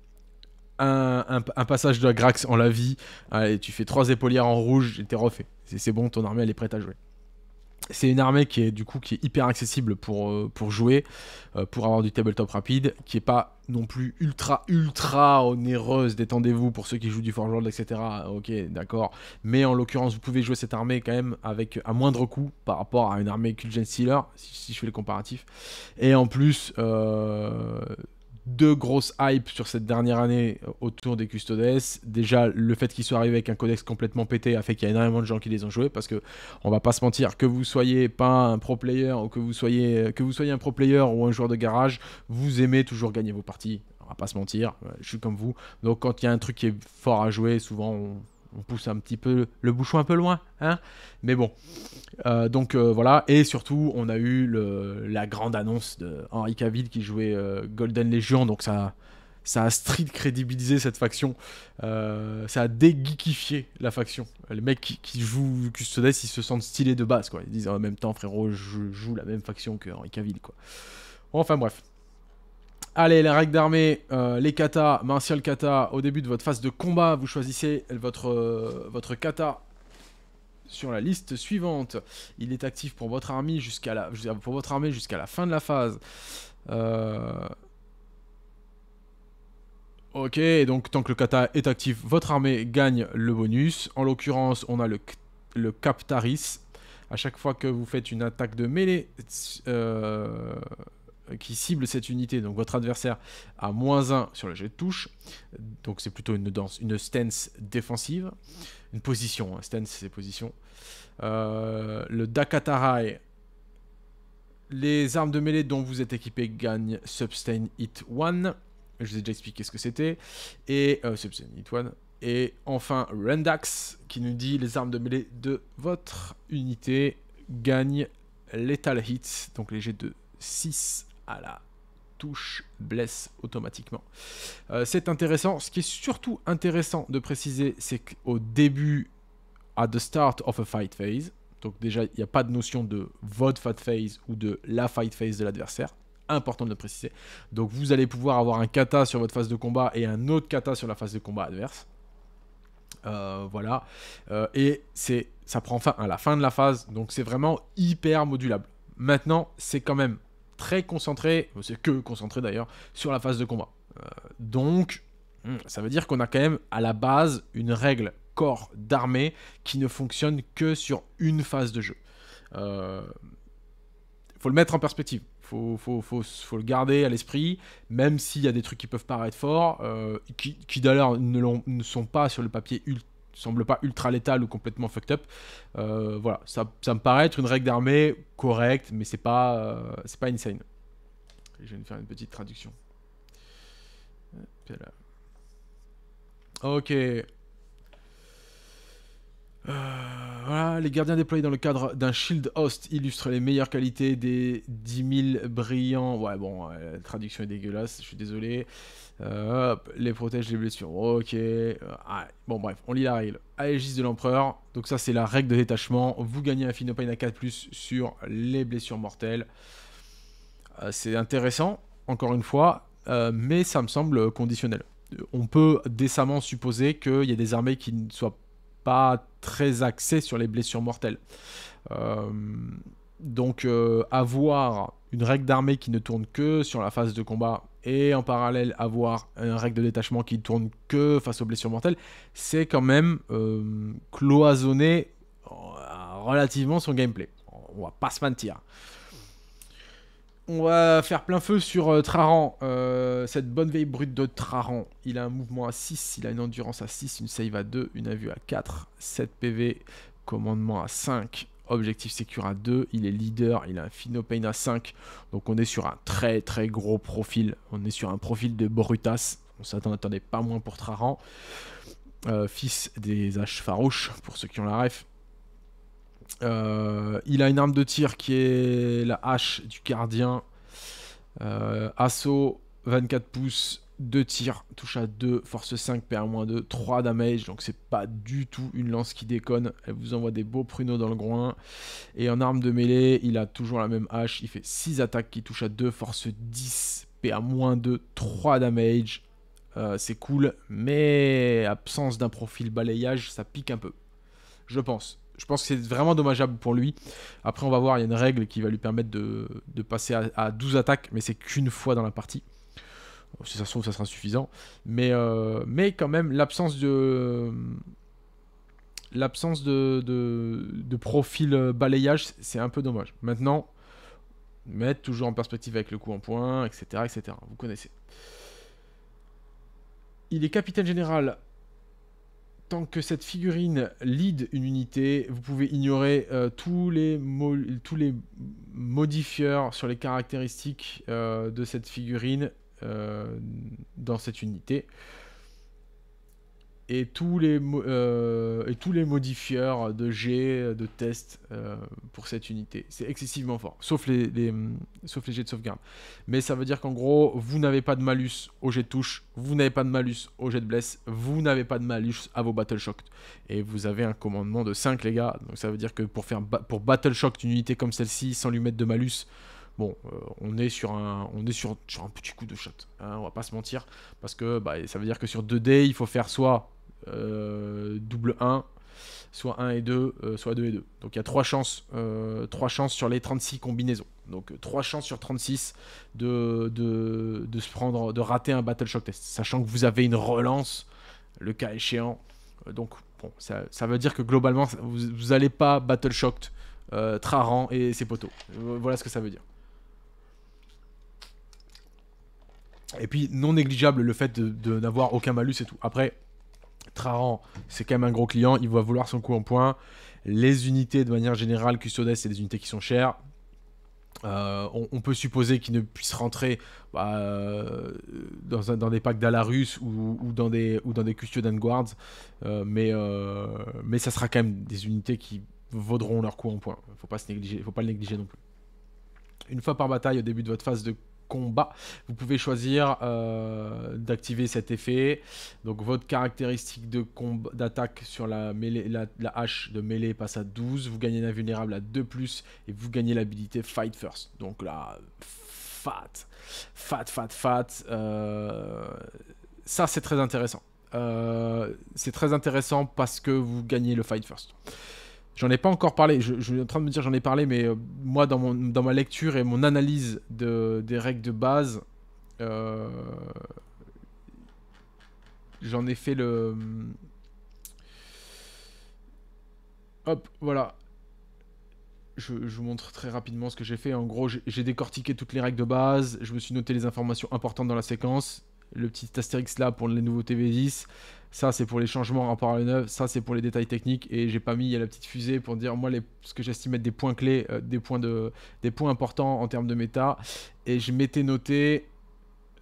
un, passage de la Grax en la vie, ah, tu fais trois épaulières en rouge et t'es refait. C'est bon, ton armée elle est prête à jouer. C'est une armée qui est du coup qui est hyper accessible pour, euh, pour jouer, euh, pour avoir du tabletop rapide, qui est pas non plus ultra ultra onéreuse, détendez-vous pour ceux qui jouent du Forge World, etc. Ok, d'accord. Mais en l'occurrence, vous pouvez jouer cette armée quand même avec un moindre coût par rapport à une armée Kulgen Stealer, si, je fais le comparatif. Et en plus, euh, deux grosses hypes sur cette dernière année euh, autour des Custodes. Déjà, le fait qu'ils soient arrivés avec un codex complètement pété a fait qu'il y a énormément de gens qui les ont joués parce que on va pas se mentir, que vous soyez pas un pro player ou que vous soyez euh, que vous soyez un pro player ou un joueur de garage, vous aimez toujours gagner vos parties. On va pas se mentir, euh, je suis comme vous. Donc quand il y a un truc qui est fort à jouer, souvent on on pousse un petit peu le bouchon un peu loin, hein Mais bon, euh, donc euh, voilà. Et surtout, on a eu la grande annonce de Henri Cavill qui jouait euh, Golden Legion, donc ça, ça a street crédibilisé cette faction, ça a dégeekifié la faction. Les mecs qui, jouent Custodes, ils se sentent stylés de base, quoi. Ils disent en même temps, frérot, je joue la même faction que Henri Cavill, quoi. Enfin bref. Allez, les règles d'armée, euh, les katas, martial kata. Au début de votre phase de combat, vous choisissez votre, euh, votre kata sur la liste suivante. Il est actif pour votre armée jusqu'à la, pour votre armée jusqu'à la fin de la phase. Euh, ok, donc tant que le kata est actif, votre armée gagne le bonus. En l'occurrence, on a le, le Captaris. À chaque fois que vous faites une attaque de mêlée, qui cible cette unité. Donc votre adversaire a moins 1 sur le jet de touche. Donc c'est plutôt une, une stance défensive. Une position, hein. stance c'est position. Euh, le Dakatarai. Les armes de mêlée dont vous êtes équipé gagnent Substain Hit 1. Je vous ai déjà expliqué ce que c'était. Et euh, Substain Hit 1. Et enfin Rendax qui nous dit les armes de mêlée de votre unité gagnent Lethal Hit, donc les jets de 6 à la touche blesse automatiquement. Euh, c'est intéressant. Ce qui est surtout intéressant de préciser, c'est qu'au début, à the start of a fight phase, donc déjà, il n'y a pas de notion de votre fight phase ou de la fight phase de l'adversaire. Important de le préciser. Donc vous allez pouvoir avoir un kata sur votre phase de combat et un autre kata sur la phase de combat adverse. Euh, voilà. Euh, et c'est, ça prend fin à la fin de la phase. Donc c'est vraiment hyper modulable. Maintenant, c'est quand même très concentré, c'est que concentré d'ailleurs, sur la phase de combat. Euh, donc, hmm, ça veut dire qu'on a quand même à la base une règle corps d'armée qui ne fonctionne que sur une phase de jeu. Euh, faut le mettre en perspective. Faut, le garder à l'esprit, même s'il y a des trucs qui peuvent paraître forts, euh, qui, d'ailleurs ne, sont pas sur le papier semble pas ultra létal ou complètement fucked up. Euh, voilà, ça, me paraît être une règle d'armée correcte, mais c'est pas, euh, c'est pas insane. Je vais faire une petite traduction. Ok. Euh, voilà, les gardiens déployés dans le cadre d'un shield host illustrent les meilleures qualités des 10 000 brillants. Ouais, bon, euh, la traduction est dégueulasse, je suis désolé. Euh, les protège les blessures. Ok. Ah, bon, bref, on lit la règle. Aegis de l'empereur. Donc, ça, c'est la règle de détachement. Vous gagnez un Finopane à 4 sur les blessures mortelles. c'est intéressant, encore une fois, mais ça me semble conditionnel. On peut décemment supposer qu'il y a des armées qui ne soient pas très axé sur les blessures mortelles. Euh, donc euh, avoir une règle d'armée qui ne tourne que sur la phase de combat et en parallèle avoir une règle de détachement qui tourne que face aux blessures mortelles, c'est quand même euh, cloisonner relativement son gameplay. On va pas se mentir. On va faire plein feu sur euh, Traran. Euh, cette bonne veille brute de Traran. Il a un mouvement à 6, il a une endurance à 6, une save à 2, une avue à 4, 7 PV, commandement à 5, objectif sécure à 2, il est leader, il a un finopane à 5. Donc on est sur un très très gros profil. On est sur un profil de brutas. On s'attendait pas moins pour Traran. Euh, fils des haches farouches, pour ceux qui ont la ref. Euh, il a une arme de tir qui est la hache du gardien. Euh, assaut, 24 pouces, 2 tirs, touche à 2, force 5, pa 2 3 damage. Donc c'est pas du tout une lance qui déconne. Elle vous envoie des beaux pruneaux dans le groin. Et en arme de mêlée, il a toujours la même hache. Il fait 6 attaques qui touchent à 2, force 10, PA-2, 3 damage. Euh, c'est cool, mais absence d'un profil balayage, ça pique un peu. Je pense je pense que c'est vraiment dommageable pour lui. Après, on va voir, il y a une règle qui va lui permettre de, passer à, 12 attaques, mais c'est qu'une fois dans la partie. Euh, si ça se trouve, ça sera suffisant. Mais, euh, mais quand même, l'absence de. L'absence de, profil euh, balayage, c'est un peu dommage. Maintenant, mettre toujours en perspective avec le coup en point, etc. etc. Vous connaissez. Il est capitaine général tant que cette figurine lead une unité, vous pouvez ignorer euh, tous, les modifieurs sur les caractéristiques euh, de cette figurine euh, dans cette unité et tous les, euh, et tous les modifieurs de G, de test euh, pour cette unité. C'est excessivement fort, sauf les, euh, sauf les jets de sauvegarde. Mais ça veut dire qu'en gros, vous n'avez pas de malus au jet de touche, vous n'avez pas de malus au jet de bless, vous n'avez pas de malus à vos Battle Shock. Et vous avez un commandement de 5, les gars. Donc ça veut dire que pour, faire pour Battle Shock une unité comme celle-ci, sans lui mettre de malus, bon, on est sur un, on est sur, un petit coup de shot. Hein, on va pas se mentir, parce que bah, ça veut dire que sur 2D, il faut faire soit euh, double 1, soit 1 et 2, euh, soit 2 et 2. Donc il y a 3 chances, euh, chances sur les 36 combinaisons. Donc 3 chances sur 36 de, se prendre, de rater un Battle Shock Test, sachant que vous avez une relance, le cas échéant. Donc bon, ça, veut dire que globalement, vous n'allez pas Battle Shocked Traran et ses poteaux. Voilà ce que ça veut dire. Et puis non négligeable le fait de, de n'avoir aucun malus et tout. Après, Traran, c'est quand même un gros client, il va vouloir son coup en point. Les unités, de manière générale, Custodes, c'est des unités qui sont chères. Euh, on, peut supposer qu'il ne puisse rentrer bah, euh, dans, des packs d'Alarus ou, dans des, ou dans Guards, euh, mais, ça sera quand même des unités qui vaudront leur coup en point. Il ne faut pas le négliger non plus. Une fois par bataille au début de votre phase de combat. Vous pouvez choisir euh, d'activer cet effet. Donc votre caractéristique d'attaque sur la, mêlée, la, hache de mêlée passe à 12. Vous gagnez l'invulnérable à 2 ⁇ et vous gagnez l'habilité Fight First. Donc là, fat, fat, fat, fat. Euh, ça, c'est très intéressant. Euh, c'est très intéressant parce que vous gagnez le Fight First. J'en ai pas encore parlé, je, suis en train de me dire j'en ai parlé, mais euh, moi dans, mon, dans ma lecture et mon analyse de, des règles de base, euh, j'en ai fait le... Hum, hop, voilà. je, vous montre très rapidement ce que j'ai fait. En gros, j'ai décortiqué toutes les règles de base, je me suis noté les informations importantes dans la séquence, le petit astérix là pour les nouveaux TV10. Ça, c'est pour les changements en parallèle le Ça, c'est pour les détails techniques. Et j'ai pas mis la petite fusée pour dire, moi, les, ce que j'estime être des points clés, euh, des, points de, des points importants en termes de méta. Et je m'étais noté.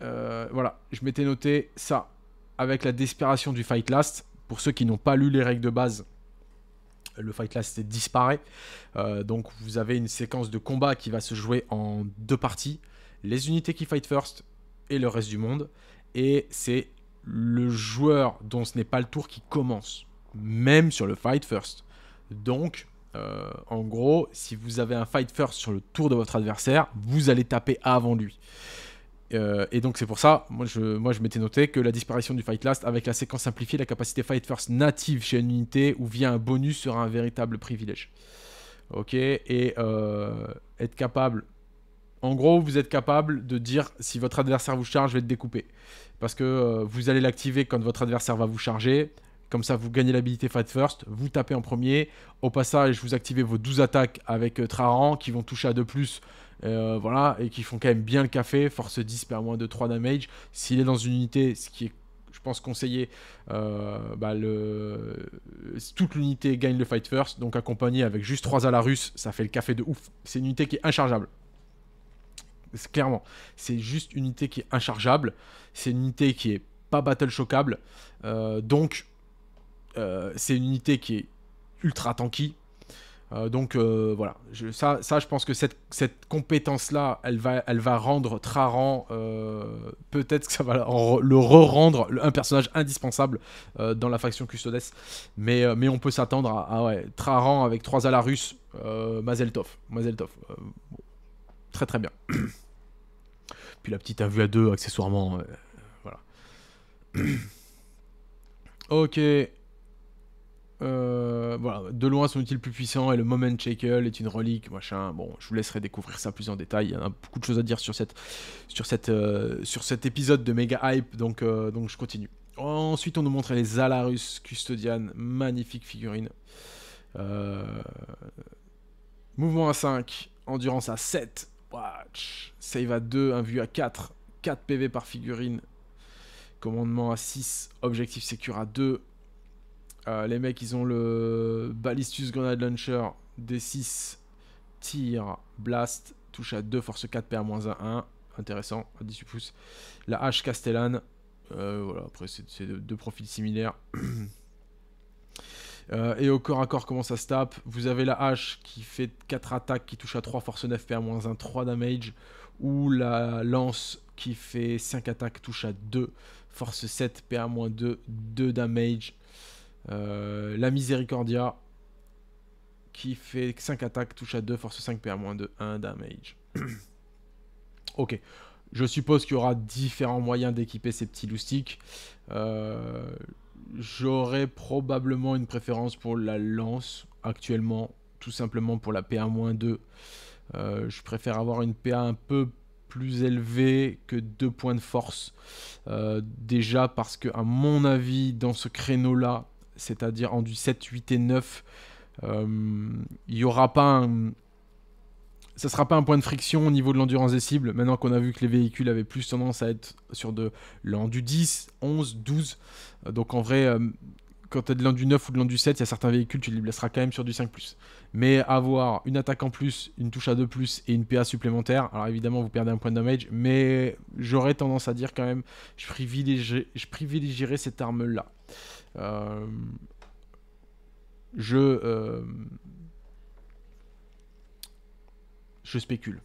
Euh, voilà, je m'étais noté ça avec la désespération du Fight Last. Pour ceux qui n'ont pas lu les règles de base, le Fight Last est disparaît. Euh, donc, vous avez une séquence de combat qui va se jouer en deux parties les unités qui fight first et le reste du monde et c'est le joueur dont ce n'est pas le tour qui commence, même sur le fight first. Donc, euh, en gros, si vous avez un fight first sur le tour de votre adversaire, vous allez taper avant lui. Euh, et donc c'est pour ça, moi je, moi je m'étais noté que la disparition du fight last avec la séquence simplifiée, la capacité fight first native chez une unité ou via un bonus sera un véritable privilège. Ok, et euh, être capable en gros, vous êtes capable de dire si votre adversaire vous charge, je vais être découpé, Parce que euh, vous allez l'activer quand votre adversaire va vous charger. Comme ça, vous gagnez l'habilité Fight First, vous tapez en premier. Au passage, vous activez vos 12 attaques avec euh, Traran qui vont toucher à 2 plus. Euh, voilà, et qui font quand même bien le café. Force 10 perd moins de 3 damage. S'il est dans une unité, ce qui est je pense, conseillé bah, le... toute l'unité gagne le fight first, donc accompagné avec juste 3 à la russe, ça fait le café de ouf. C'est une unité qui est inchargeable clairement. C'est juste une unité qui est inchargeable, c'est une unité qui est pas battle shockable, euh, donc euh, c'est une unité qui est ultra tanky. Euh, donc voilà, ça, ça je pense que cette, compétence-là, elle va, elle va rendre Traran, peut-être que ça va le re-rendre un personnage indispensable dans la faction Custodes, mais, mais on peut s'attendre à, ouais, Traran avec 3 Alarus, Mazeltov, Mazeltov. Très très bien. Puis la petite à à deux, accessoirement. Euh, voilà. ok. Euh, voilà, de loin sont-ils plus puissants et le Moment Shackle est une relique, machin. Bon, je vous laisserai découvrir ça plus en détail. Il y a beaucoup de choses à dire sur, cette, sur, euh, sur cet épisode de Mega Hype, donc, donc je continue. Ensuite, on nous montre les Alarus Custodian, magnifique figurine. mouvement à 5, endurance à 7, Watch. Save à 2, un vue à 4. 4 PV par figurine. Commandement à 6. Objectif secure à 2. Euh, les mecs, ils ont le Ballistus Grenade Launcher. D6. Tir. Blast. Touche à 2. Force 4. per 1 1. Intéressant. À 18 pouces. La hache Castellane. Euh, voilà, après, c'est deux profils similaires. Euh, et au corps à corps, comment ça se tape Vous avez la hache qui fait 4 attaques, qui touche à 3, force 9, PA-1, 3 damage. Ou la lance qui fait 5 attaques, touche à 2, force 7, PA-2, 2 damage. Euh, la Miséricordia qui fait 5 attaques, touche à 2, force 5, PA-2, 1 damage. ok. Je suppose qu'il y aura différents moyens d'équiper ces petits loustiques. Euh, J'aurais probablement une préférence pour la lance actuellement, tout simplement pour la PA-2. Euh, je préfère avoir une PA un peu plus élevée que deux points de force. Euh, déjà parce que, à mon avis, dans ce créneau-là, c'est-à-dire en du 7, 8 et 9, euh, il n'y aura pas un, ça sera pas un point de friction au niveau de l'endurance des cibles, maintenant qu'on a vu que les véhicules avaient plus tendance à être sur de l'an du 10, 11, 12. donc en vrai, euh, quand tu as de du 9 ou de l'endu 7, il y a certains véhicules, tu les blesseras quand même sur du 5 ⁇ Mais avoir une attaque en plus, une touche à 2 ⁇ et une PA supplémentaire, alors évidemment vous perdez un point de damage, mais j'aurais tendance à dire quand même, je, privilégierais, cette arme-là. Euh, je... Euh, je spécule.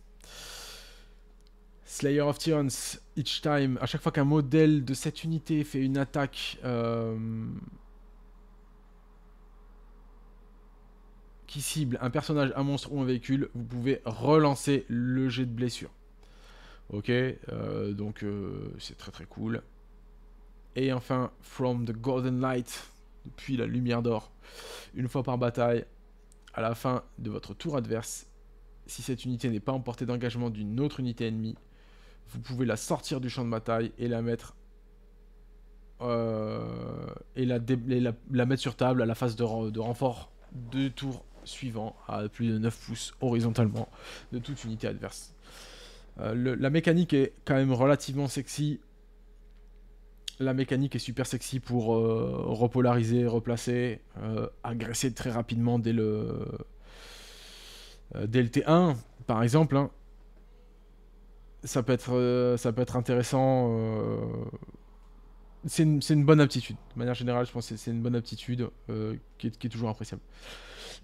Slayer of Tyrants, each time, à chaque fois qu'un modèle de cette unité fait une attaque euh, qui cible un personnage, un monstre ou un véhicule, vous pouvez relancer le jet de blessure. Ok, euh, donc euh, c'est très très cool. Et enfin, From the Golden Light, depuis la lumière d'or, une fois par bataille, à la fin de votre tour adverse, si cette unité n'est pas portée d'engagement d'une autre unité ennemie, vous pouvez la sortir du champ de bataille et la mettre euh, et, la, la, mettre sur table à la phase de, renfort deux tours suivant à plus de 9 pouces horizontalement de toute unité adverse. Euh, la mécanique est quand même relativement sexy. La mécanique est super sexy pour euh, repolariser, replacer, agresser très rapidement dès le, euh, DLT1, par exemple, hein, euh, ça, peut être, intéressant. Euh, c'est une, bonne aptitude. De manière générale, je pense que c'est une bonne aptitude qui est, qui, est, toujours appréciable.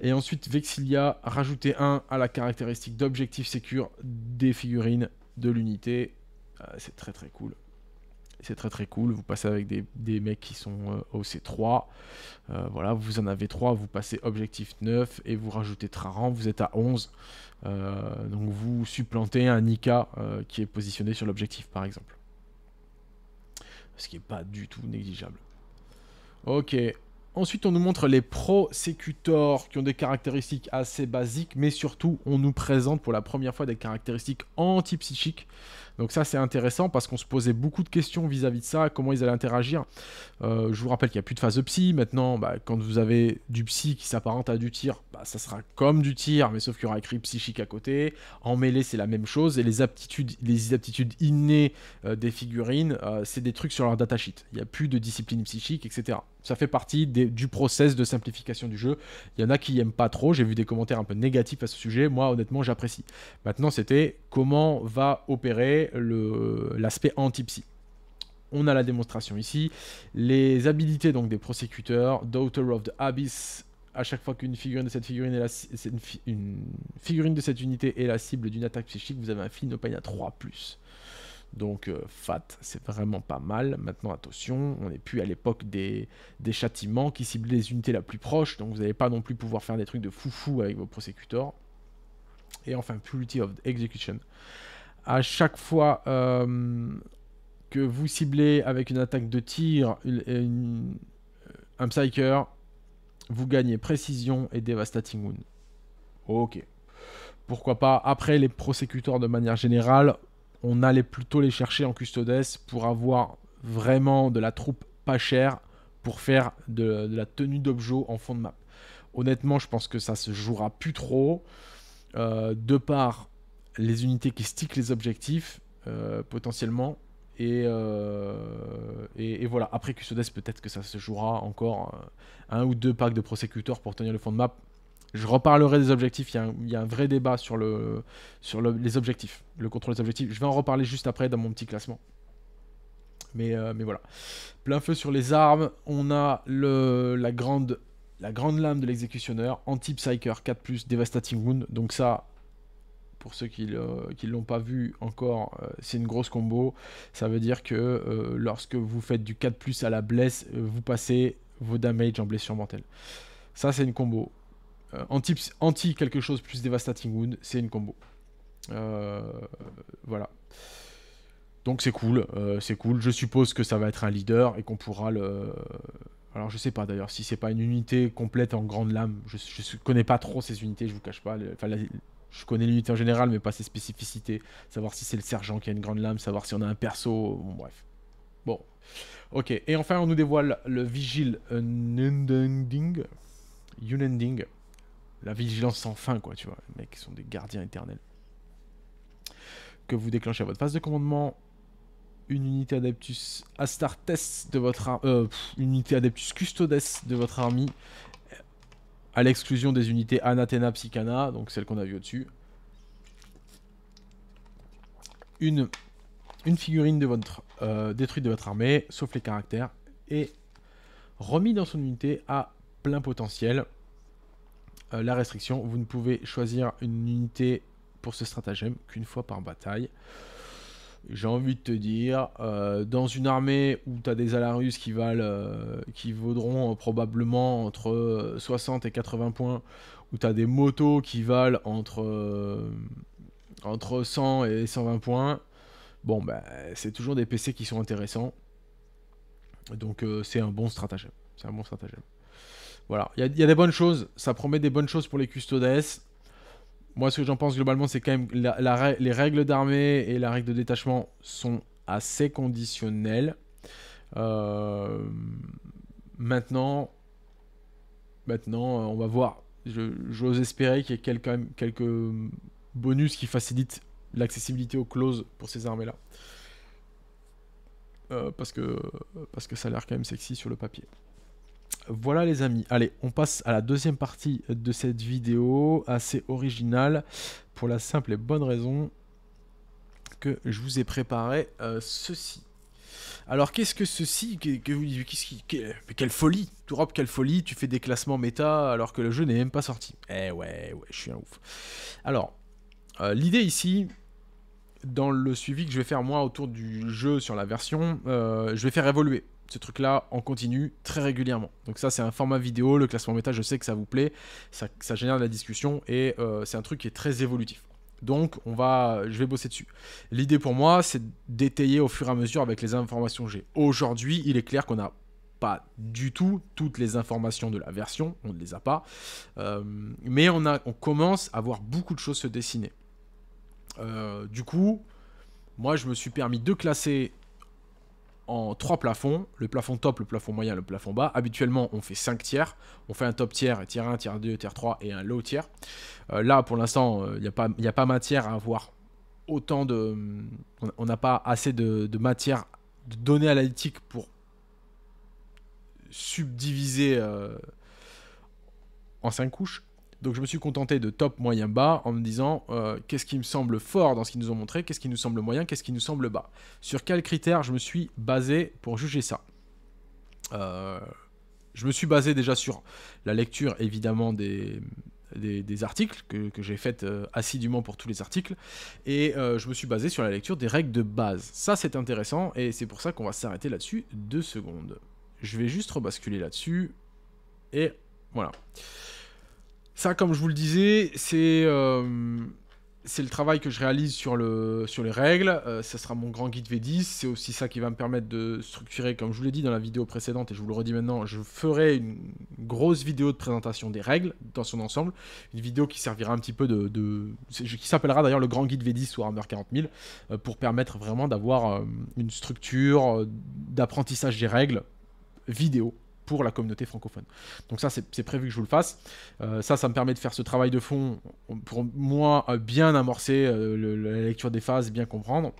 Et ensuite, Vexilia, rajouter 1 à la caractéristique d'objectif sécure des figurines de l'unité. Ah, c'est très très cool c'est très très cool. Vous passez avec des, mecs qui sont euh, au c 3 euh, voilà, vous en avez 3, vous passez objectif 9 et vous rajoutez Traran, vous êtes à 11. Euh, donc vous supplantez un Nika qui est positionné sur l'objectif par exemple. Ce qui n'est pas du tout négligeable. Ok. Ensuite, on nous montre les prosécutors qui ont des caractéristiques assez basiques, mais surtout, on nous présente pour la première fois des caractéristiques antipsychiques. Donc ça c'est intéressant parce qu'on se posait beaucoup de questions vis-à-vis de ça, comment ils allaient interagir. Euh, je vous rappelle qu'il n'y a plus de phase de psy, maintenant bah, quand vous avez du psy qui s'apparente à du tir, bah, ça sera comme du tir, mais sauf qu'il y aura écrit psychique à côté. En mêlée c'est la même chose, et les aptitudes, les aptitudes innées euh, des figurines, euh, c'est des trucs sur leur datasheet. Il n'y a plus de discipline psychique, etc. Ça fait partie du process de simplification du jeu. Il y en a qui n'aiment pas trop, j'ai vu des commentaires un peu négatifs à ce sujet, moi honnêtement j'apprécie. Maintenant c'était comment va opérer l'aspect anti-psy. On a la démonstration ici. Les habilités donc des prosécuteurs, Daughter of the Abyss, à chaque fois qu'une figurine de cette figurine une, figurine de cette unité est la cible d'une attaque psychique, vous avez un fil pain à 3 Donc euh, fat, c'est vraiment pas mal. Maintenant attention, on n'est plus à l'époque des, des châtiments qui ciblent les unités la plus proche, donc vous n'allez pas non plus pouvoir faire des trucs de foufou avec vos prosécuteurs. Et enfin, Purity of Execution à chaque fois euh, que vous ciblez avec une attaque de tir euh, un Psyker, vous gagnez précision et Devastating Wound. Ok. Pourquoi pas Après, les prosécuteurs, de manière générale, on allait plutôt les chercher en custodes pour avoir vraiment de la troupe pas chère pour faire de, la tenue d'objet en fond de map. Honnêtement, je pense que ça se jouera plus trop. Euh, de part les unités qui stickent les objectifs euh, potentiellement. Euh, et, et, voilà, après Custodes, peut-être que ça se jouera encore un ou deux packs de prosécuteurs pour tenir le fond de map. Je reparlerai des objectifs, il y, a un, y a un vrai débat sur, le, sur les objectifs, le contrôle des objectifs. Je vais en reparler juste après dans mon petit classement. Mais, euh, mais voilà. Plein feu sur les armes, on a le, la, grande, la grande lame de l'exécutionneur, anti-psyker 4+, Devastating Wound. Donc ça, pour ceux qui ne l'ont pas vu encore, euh, c'est une grosse combo. Ça veut dire que euh, lorsque vous faites du 4 plus à la blesse, euh, vous passez vos damage en blessure mortelle. Ça, c'est une combo. anti, anti quelque chose plus Devastating Wound, c'est une combo. voilà. Donc c'est cool, c'est cool. Je suppose que ça va être un leader et qu'on pourra le. Alors je sais pas d'ailleurs si c'est pas une unité complète en grande lame. Je, ne connais pas trop ces unités, je vous cache pas. Enfin, la, je connais l'unité en général, mais pas ses spécificités. Savoir si c'est le sergent qui a une grande lame, savoir si on a un perso, bon, bref. Bon. Ok, et enfin, on nous dévoile le Vigile euh, Unending. Unending. La vigilance sans fin, quoi, tu vois. Les mecs sont des gardiens éternels. Que vous déclenchez à votre phase de commandement une unité Adeptus Astartes de votre euh, une unité Adeptus Custodes de votre armée à l'exclusion des unités Anathena Psychana, donc celle qu'on a vue au-dessus. Une, figurine de votre, euh, détruite de votre armée, sauf les caractères, et remis dans son unité à plein potentiel. Euh, la restriction, vous ne pouvez choisir une unité pour ce stratagème qu'une fois par bataille j'ai envie de te dire, euh, dans une armée où tu as des Alarus qui, valent, euh, qui vaudront euh, probablement entre 60 et 80 points, où tu as des motos qui valent entre, entre 100 et 120 points, bon, ben c'est toujours des PC qui sont intéressants. Donc c'est un bon stratagème. C'est un bon stratagème. Voilà, il y, y, a des bonnes choses, ça promet des bonnes choses pour les custodes moi, ce que j'en pense globalement, c'est quand même la, les règles d'armée et la règle de détachement sont assez conditionnelles. Euh, maintenant, maintenant, on va voir. J'ose espérer qu'il y ait quand même quelques bonus qui facilitent l'accessibilité aux clauses pour ces armées-là. Euh, parce, que, parce que ça a l'air quand même sexy sur le papier voilà les amis, allez, on passe à la deuxième partie de cette vidéo, assez originale, pour la simple et bonne raison que je vous ai préparé euh, ceci. Alors qu'est-ce que ceci que, qui, Quelle folie Europe, quelle folie Tu fais des classements méta alors que le jeu n'est même pas sorti. Eh ouais, ouais, je suis un ouf. Alors, euh, l'idée ici, dans le suivi que je vais faire moi autour du jeu sur la version, euh, je vais faire évoluer ce truc-là en continu très régulièrement. Donc ça, c'est un format vidéo, le classement méta, je sais que ça vous plaît, ça, génère de la discussion et euh, c'est un truc qui est très évolutif. Donc on va, je vais bosser dessus. L'idée pour moi, c'est d'étayer au fur et à mesure avec les informations que j'ai. Aujourd'hui, il est clair qu'on n'a pas du tout toutes les informations de la version, on ne les a pas, euh, mais on, a, on commence à voir beaucoup de choses se dessiner. Euh, du coup, moi je me suis permis de classer en trois plafonds, le plafond top, le plafond moyen, le plafond bas. Habituellement, on fait cinq tiers. On fait un top tiers, tiers 1, tiers 2, tiers 3 et un low tiers. Euh, là, pour l'instant, euh, il n'y a, a, pas matière à avoir autant de... On n'a pas assez de, matière, de données analytiques pour subdiviser euh, en cinq couches. Donc je me suis contenté de top, moyen, bas en me disant euh, qu'est-ce qui me semble fort dans ce qu'ils nous ont montré, qu'est-ce qui nous semble moyen, qu'est-ce qui nous semble bas. Sur quels critères je me suis basé pour juger ça euh, Je me suis basé déjà sur la lecture évidemment des, des, articles que, j'ai faites euh, assidûment pour tous les articles et je me suis basé sur la lecture des règles de base. Ça c'est intéressant et c'est pour ça qu'on va s'arrêter là-dessus deux secondes. Je vais juste rebasculer là-dessus et voilà. Ça, comme je vous le disais, euh, c'est le travail que je réalise sur, le, sur les règles. ce euh, ça sera mon grand guide V10. C'est aussi ça qui va me permettre de structurer, comme je vous l'ai dit dans la vidéo précédente, et je vous le redis maintenant, je ferai une grosse vidéo de présentation des règles dans son ensemble. Une vidéo qui servira un petit peu de... qui s'appellera d'ailleurs le grand guide V10 sur Warhammer 40000, euh, pour permettre vraiment d'avoir une structure d'apprentissage des règles vidéo pour la communauté francophone. Donc ça, c'est prévu que je vous le fasse. Euh, ça, ça me permet de faire ce travail de fond pour moi euh, bien amorcer euh, la lecture des phases, bien comprendre.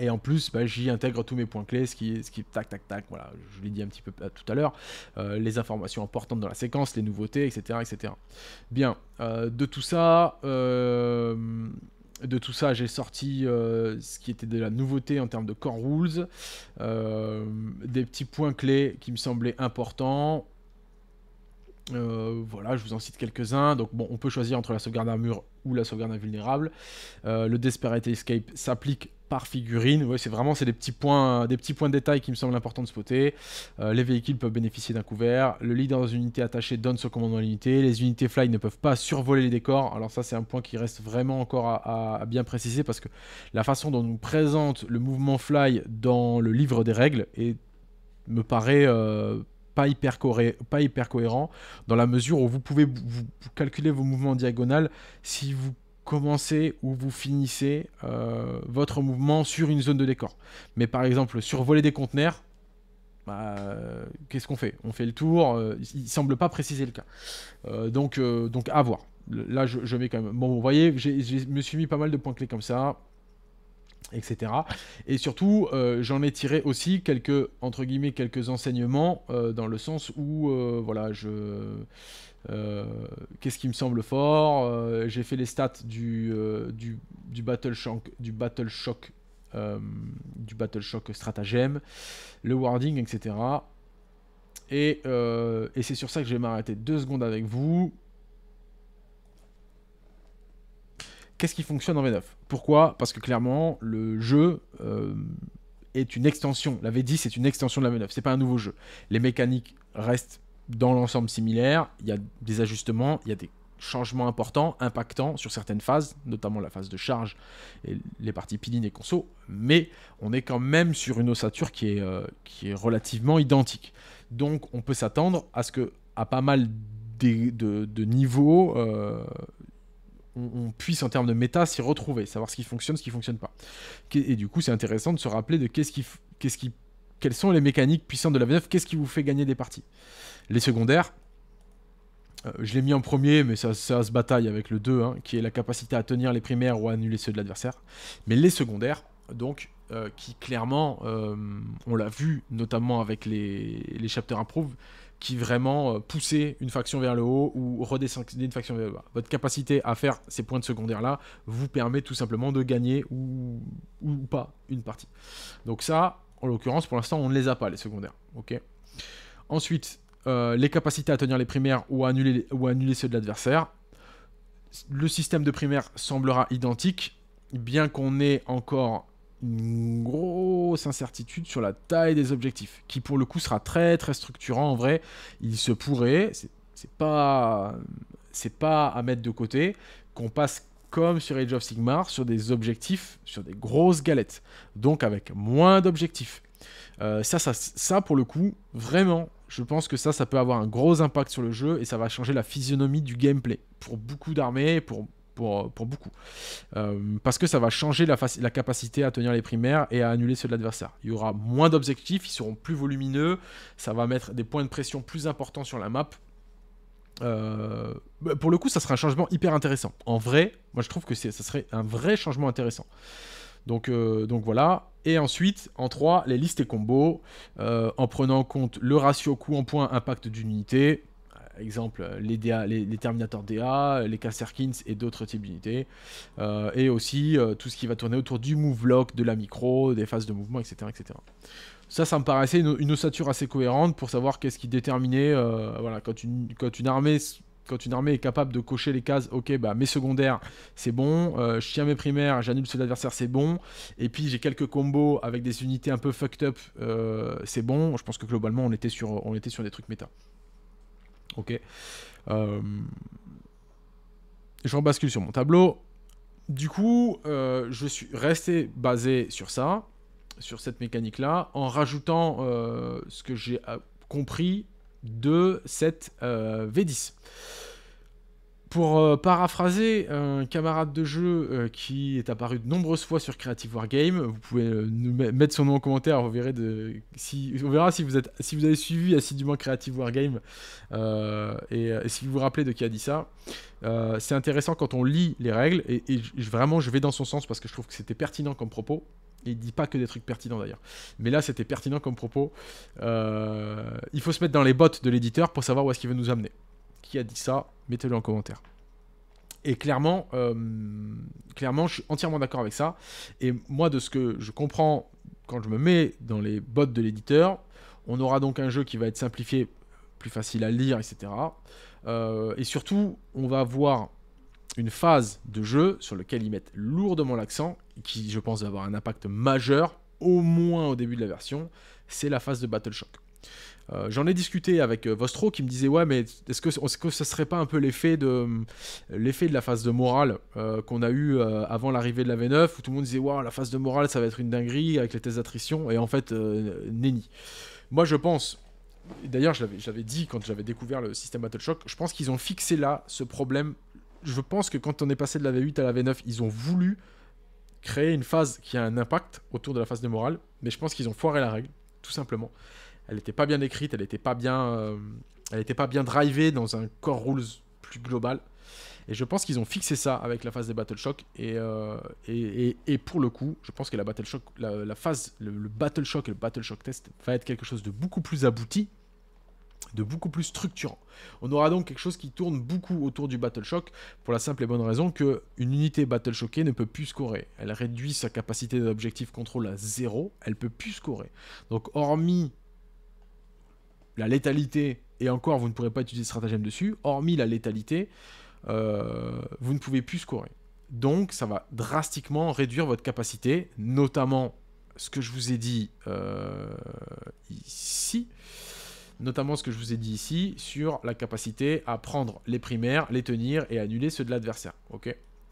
Et en plus, bah, j'y intègre tous mes points clés, ce qui, ce qui tac, tac, tac, voilà, je l'ai dit un petit peu tout à l'heure, les informations importantes dans la séquence, les nouveautés, etc. etc. Bien, de tout ça, de tout ça, j'ai sorti euh, ce qui était de la nouveauté en termes de core rules, euh, des petits points clés qui me semblaient importants. Euh, voilà, je vous en cite quelques-uns. Donc, bon, on peut choisir entre la sauvegarde mur ou la sauvegarde invulnérable. le Desperate Escape s'applique par figurine. Ouais, c'est vraiment c'est des petits points, des petits points de détail qui me semblent importants de spotter. Euh, les véhicules peuvent bénéficier d'un couvert. Le leader des unités attachées donne son commandement à l'unité. Les unités fly ne peuvent pas survoler les décors. Alors ça, c'est un point qui reste vraiment encore à, bien préciser parce que la façon dont nous présente le mouvement fly dans le livre des règles et me paraît euh, pas hyper, pas hyper cohérent dans la mesure où vous pouvez vous, calculer vos mouvements en diagonale si vous commencez ou vous finissez euh, votre mouvement sur une zone de décor. Mais par exemple, survoler des conteneurs, bah, qu'est-ce qu'on fait On fait le tour, euh, il ne semble pas préciser le cas. Euh, donc, donc à voir. Là, je, mets quand même... Bon, vous voyez, je me suis mis pas mal de points clés comme ça etc. Et surtout, j'en ai tiré aussi quelques, entre guillemets, quelques enseignements, dans le sens où, voilà, je... Euh, qu'est-ce qui me semble fort. Euh, j'ai fait les stats du, euh, du, Battle Shock, du Battle Shock, du Battle Shock stratagème, le warding, etc. Et, et c'est sur ça que je vais m'arrêter deux secondes avec vous. Qu'est-ce qui fonctionne en V9 Pourquoi Parce que clairement, le jeu est une extension. La V10 est une extension de la V9. C'est pas un nouveau jeu. Les mécaniques restent dans l'ensemble similaire, il y a des ajustements, il y a des changements importants, impactants sur certaines phases, notamment la phase de charge et les parties pilines et conso, mais on est quand même sur une ossature qui est, euh, qui est relativement identique. Donc on peut s'attendre à ce que à pas mal de, niveaux, euh, on, puisse en termes de méta s'y retrouver, savoir ce qui fonctionne, ce qui ne fonctionne pas. Et, du coup c'est intéressant de se rappeler de qu'est-ce qui, quest qui, quelles sont les mécaniques puissantes de la V9, qu'est-ce qui vous fait gagner des parties. Les secondaires, euh, je l'ai mis en premier, mais ça, se bataille avec le 2, hein, qui est la capacité à tenir les primaires ou annuler ceux de l'adversaire. Mais les secondaires, donc, euh, qui clairement, euh, on l'a vu notamment avec les, les chapters prouve, qui vraiment poussaient une faction vers le haut ou redescendaient une faction vers le bas. Votre capacité à faire ces points de secondaire-là vous permet tout simplement de gagner ou, ou pas une partie. Donc ça, en l'occurrence, pour l'instant, on ne les a pas, les secondaires. ok Ensuite, euh, les capacités à tenir les primaires ou à annuler, ou annuler ceux de l'adversaire. Le système de primaire semblera identique, bien qu'on ait encore une grosse incertitude sur la taille des objectifs, qui pour le coup sera très très structurant en vrai. Il se pourrait, c'est pas c'est pas à mettre de côté, qu'on passe comme sur Age of Sigmar sur des objectifs, sur des grosses galettes, donc avec moins d'objectifs. Euh, ça, ça, ça pour le coup, vraiment, je pense que ça, ça peut avoir un gros impact sur le jeu et ça va changer la physionomie du gameplay pour beaucoup d'armées, pour, pour, beaucoup. Euh, parce que ça va changer la, la, capacité à tenir les primaires et à annuler ceux de l'adversaire. Il y aura moins d'objectifs, ils seront plus volumineux, ça va mettre des points de pression plus importants sur la map. Euh, bah, pour le coup, ça sera un changement hyper intéressant. En vrai, moi je trouve que ça serait un vrai changement intéressant. Euh, donc, voilà. Et ensuite, en 3, les listes et combos, euh, en prenant en compte le ratio coût en points impact d'une unité, euh, exemple les, les, Terminator DA, les Casterkins et d'autres types d'unités, et aussi tout ce qui va tourner autour du move lock, de la micro, des phases de mouvement, etc. Ça, ça me paraissait une, ossature assez cohérente pour savoir qu'est-ce qui déterminait, voilà, quand une, quand une armée quand une armée est capable de cocher les cases, ok, bah mes secondaires, c'est bon, euh, je tiens mes primaires, j'annule ceux l'adversaire, c'est bon, et puis j'ai quelques combos avec des unités un peu fucked up, euh, c'est bon. Je pense que globalement, on était sur, on était sur des trucs méta. Ok. Euh, je rebascule sur mon tableau. Du coup, je suis resté basé sur ça, sur cette mécanique-là, en rajoutant ce que j'ai compris de cette euh, V10 pour euh, paraphraser un camarade de jeu euh, qui est apparu de nombreuses fois sur Creative Wargame, vous pouvez nous mettre son nom en commentaire, vous verrez si, on verra si vous, êtes, si vous avez suivi assidûment Creative Wargame et, et, si vous vous rappelez de qui a dit ça. c'est intéressant quand on lit les règles et, et vraiment je vais dans son sens parce que je trouve que c'était pertinent comme propos il dit pas que des trucs pertinents d'ailleurs. Mais là, c'était pertinent comme propos. Euh, il faut se mettre dans les bottes de l'éditeur pour savoir où est-ce qu'il veut nous amener. Qui a dit ça Mettez-le en commentaire. Et clairement, euh, clairement, je suis entièrement d'accord avec ça. Et moi, de ce que je comprends quand je me mets dans les bottes de l'éditeur, on aura donc un jeu qui va être simplifié, plus facile à lire, etc. Euh, et surtout, on va avoir une phase de jeu sur laquelle ils mettent lourdement l'accent qui je pense va avoir un impact majeur, au moins au début de la version, c'est la phase de Battle Shock. Euh, j'en ai discuté avec euh, Vostro qui me disait ouais mais est-ce que, ce que, serait pas un peu l'effet de l'effet de la phase de morale euh, qu'on a eu avant l'arrivée de la V9 où tout le monde disait ouais, la phase de morale ça va être une dinguerie avec les tests d'attrition et en fait nenni. Moi je pense d'ailleurs je l'avais dit quand j'avais découvert le système BattleShock je pense qu'ils ont fixé là ce problème. Je pense que quand on est passé de la V8 à la V9 ils ont voulu créer une phase qui a un impact autour de la phase de morale, mais je pense qu'ils ont foiré la règle, tout simplement. Elle n'était pas bien écrite, elle n'était pas bien, euh, elle était pas bien drivée dans un core rules plus global. Et je pense qu'ils ont fixé ça avec la phase des Battle Shock. Euh, et, et, et, pour le coup, je pense que la Battle Shock, la, phase, le, le, Battle Shock et le Battle Shock Test va être quelque chose de beaucoup plus abouti de beaucoup plus structurant. On aura donc quelque chose qui tourne beaucoup autour du Battle Shock pour la simple et bonne raison que une unité Battle Shockée ne peut plus scorer. Elle réduit sa capacité d'objectif contrôle à zéro, elle peut plus scorer. Donc hormis la létalité, et encore vous ne pourrez pas utiliser de stratagème dessus, hormis la létalité, euh, vous ne pouvez plus scorer. Donc ça va drastiquement réduire votre capacité, notamment ce que je vous ai dit euh, ici notamment ce que je vous ai dit ici sur la capacité à prendre les primaires, les tenir et annuler ceux de l'adversaire.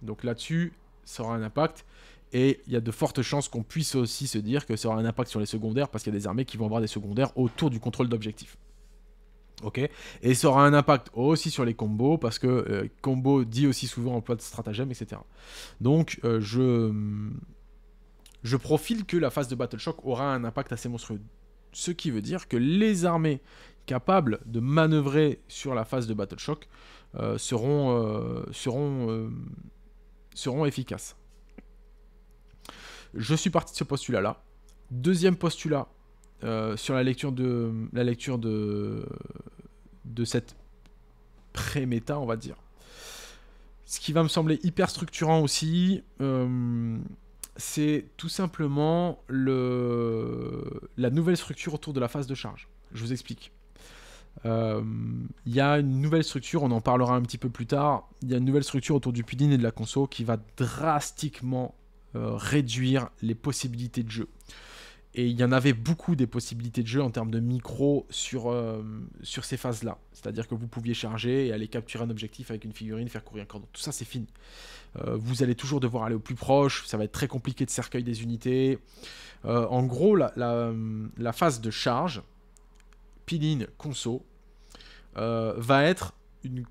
Donc là-dessus, ça aura un impact. Et il y a de fortes chances qu'on puisse aussi se dire que ça aura un impact sur les secondaires parce qu'il y a des armées qui vont avoir des secondaires autour du contrôle d'objectifs. Ok Et ça aura un impact aussi sur les combos parce que euh, combo dit aussi souvent emploi de stratagème, etc. Donc euh, je je profile que la phase de Battle Shock aura un impact assez monstrueux. Ce qui veut dire que les armées capables de manœuvrer sur la phase de Battle Shock euh, seront, euh, seront, euh, seront efficaces. Je suis parti de ce postulat-là. Deuxième postulat sur la lecture de la lecture de, de cette pré-méta, on va dire. Ce qui va me sembler hyper structurant aussi, c'est tout simplement la nouvelle structure autour de la phase de charge. Je vous explique. Euh, il y a une nouvelle structure, on en parlera un petit peu plus tard. Il y a une nouvelle structure autour du pudding et de la console qui va drastiquement euh, réduire les possibilités de jeu. Et il y en avait beaucoup des possibilités de jeu en termes de micro sur, euh, sur ces phases-là. C'est-à-dire que vous pouviez charger et aller capturer un objectif avec une figurine, faire courir un cordon. Tout ça, c'est fini. Euh, vous allez toujours devoir aller au plus proche. Ça va être très compliqué de cercueil des unités. Euh, en gros, la, phase de charge, piline, conso, va être une,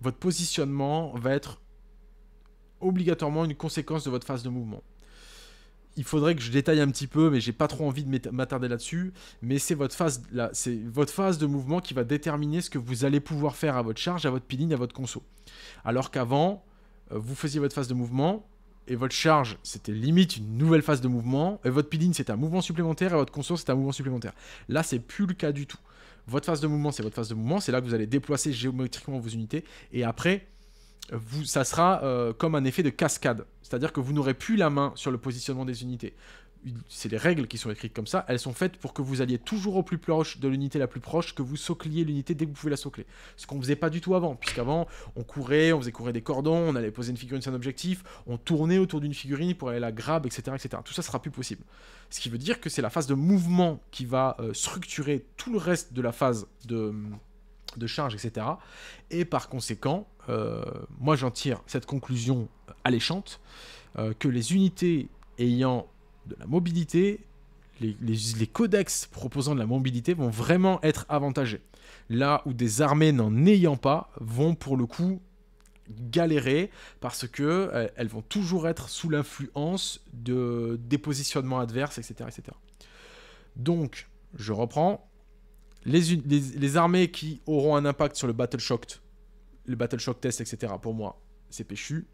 votre positionnement va être obligatoirement une conséquence de votre phase de mouvement il faudrait que je détaille un petit peu, mais j'ai pas trop envie de m'attarder là-dessus. Mais c'est votre phase, c'est votre phase de mouvement qui va déterminer ce que vous allez pouvoir faire à votre charge, à votre peeling, à votre conso. Alors qu'avant, euh, vous faisiez votre phase de mouvement et votre charge, c'était limite une nouvelle phase de mouvement. Et votre peeling, c'était un mouvement supplémentaire et votre conso, c'est un mouvement supplémentaire. Là, c'est plus le cas du tout. Votre phase de mouvement, c'est votre phase de mouvement. C'est là que vous allez déplacer géométriquement vos unités. Et après, vous, ça sera euh, comme un effet de cascade. C'est-à-dire que vous n'aurez plus la main sur le positionnement des unités. C'est les règles qui sont écrites comme ça. Elles sont faites pour que vous alliez toujours au plus proche de l'unité la plus proche, que vous socliez l'unité dès que vous pouvez la socler. Ce qu'on ne faisait pas du tout avant, puisqu'avant, on courait, on faisait courir des cordons, on allait poser une figurine sur un objectif, on tournait autour d'une figurine pour aller la grab, etc., etc. Tout ça sera plus possible. Ce qui veut dire que c'est la phase de mouvement qui va euh, structurer tout le reste de la phase de de charge, etc. Et par conséquent, euh, moi j'en tire cette conclusion alléchante euh, que les unités ayant de la mobilité, les, codex proposant de la mobilité vont vraiment être avantagés. Là où des armées n'en ayant pas vont pour le coup galérer parce que euh, elles vont toujours être sous l'influence de des positionnements adverses, etc., etc. Donc, je reprends, les, armées qui auront un impact sur le Battle Shock, le Battle Shock test, etc., pour moi, c'est péchu.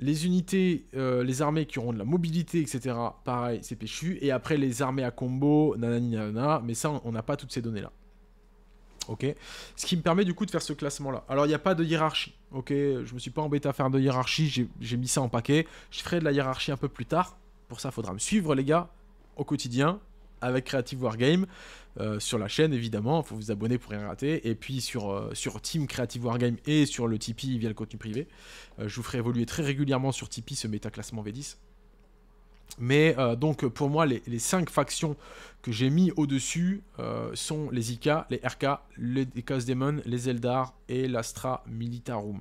Les unités, euh, les armées qui auront de la mobilité, etc., pareil, c'est péchu. Et après, les armées à combo, nanani, nanana, mais ça, on n'a pas toutes ces données-là. Ok Ce qui me permet du coup de faire ce classement-là. Alors, il n'y a pas de hiérarchie. Ok Je me suis pas embêté à faire de hiérarchie, j'ai mis ça en paquet. Je ferai de la hiérarchie un peu plus tard. Pour ça, il faudra me suivre, les gars, au quotidien avec Creative Wargame. Euh, sur la chaîne évidemment, il faut vous abonner pour rien rater, et puis sur, euh, sur Team Creative Wargame et sur le Tipeee via le contenu privé. Euh, je vous ferai évoluer très régulièrement sur Tipeee ce méta-classement V10. Mais donc pour moi, les, les, cinq factions que j'ai mis au-dessus sont les IK, les RK, les Chaos Demon, les Eldar et l'Astra Militarum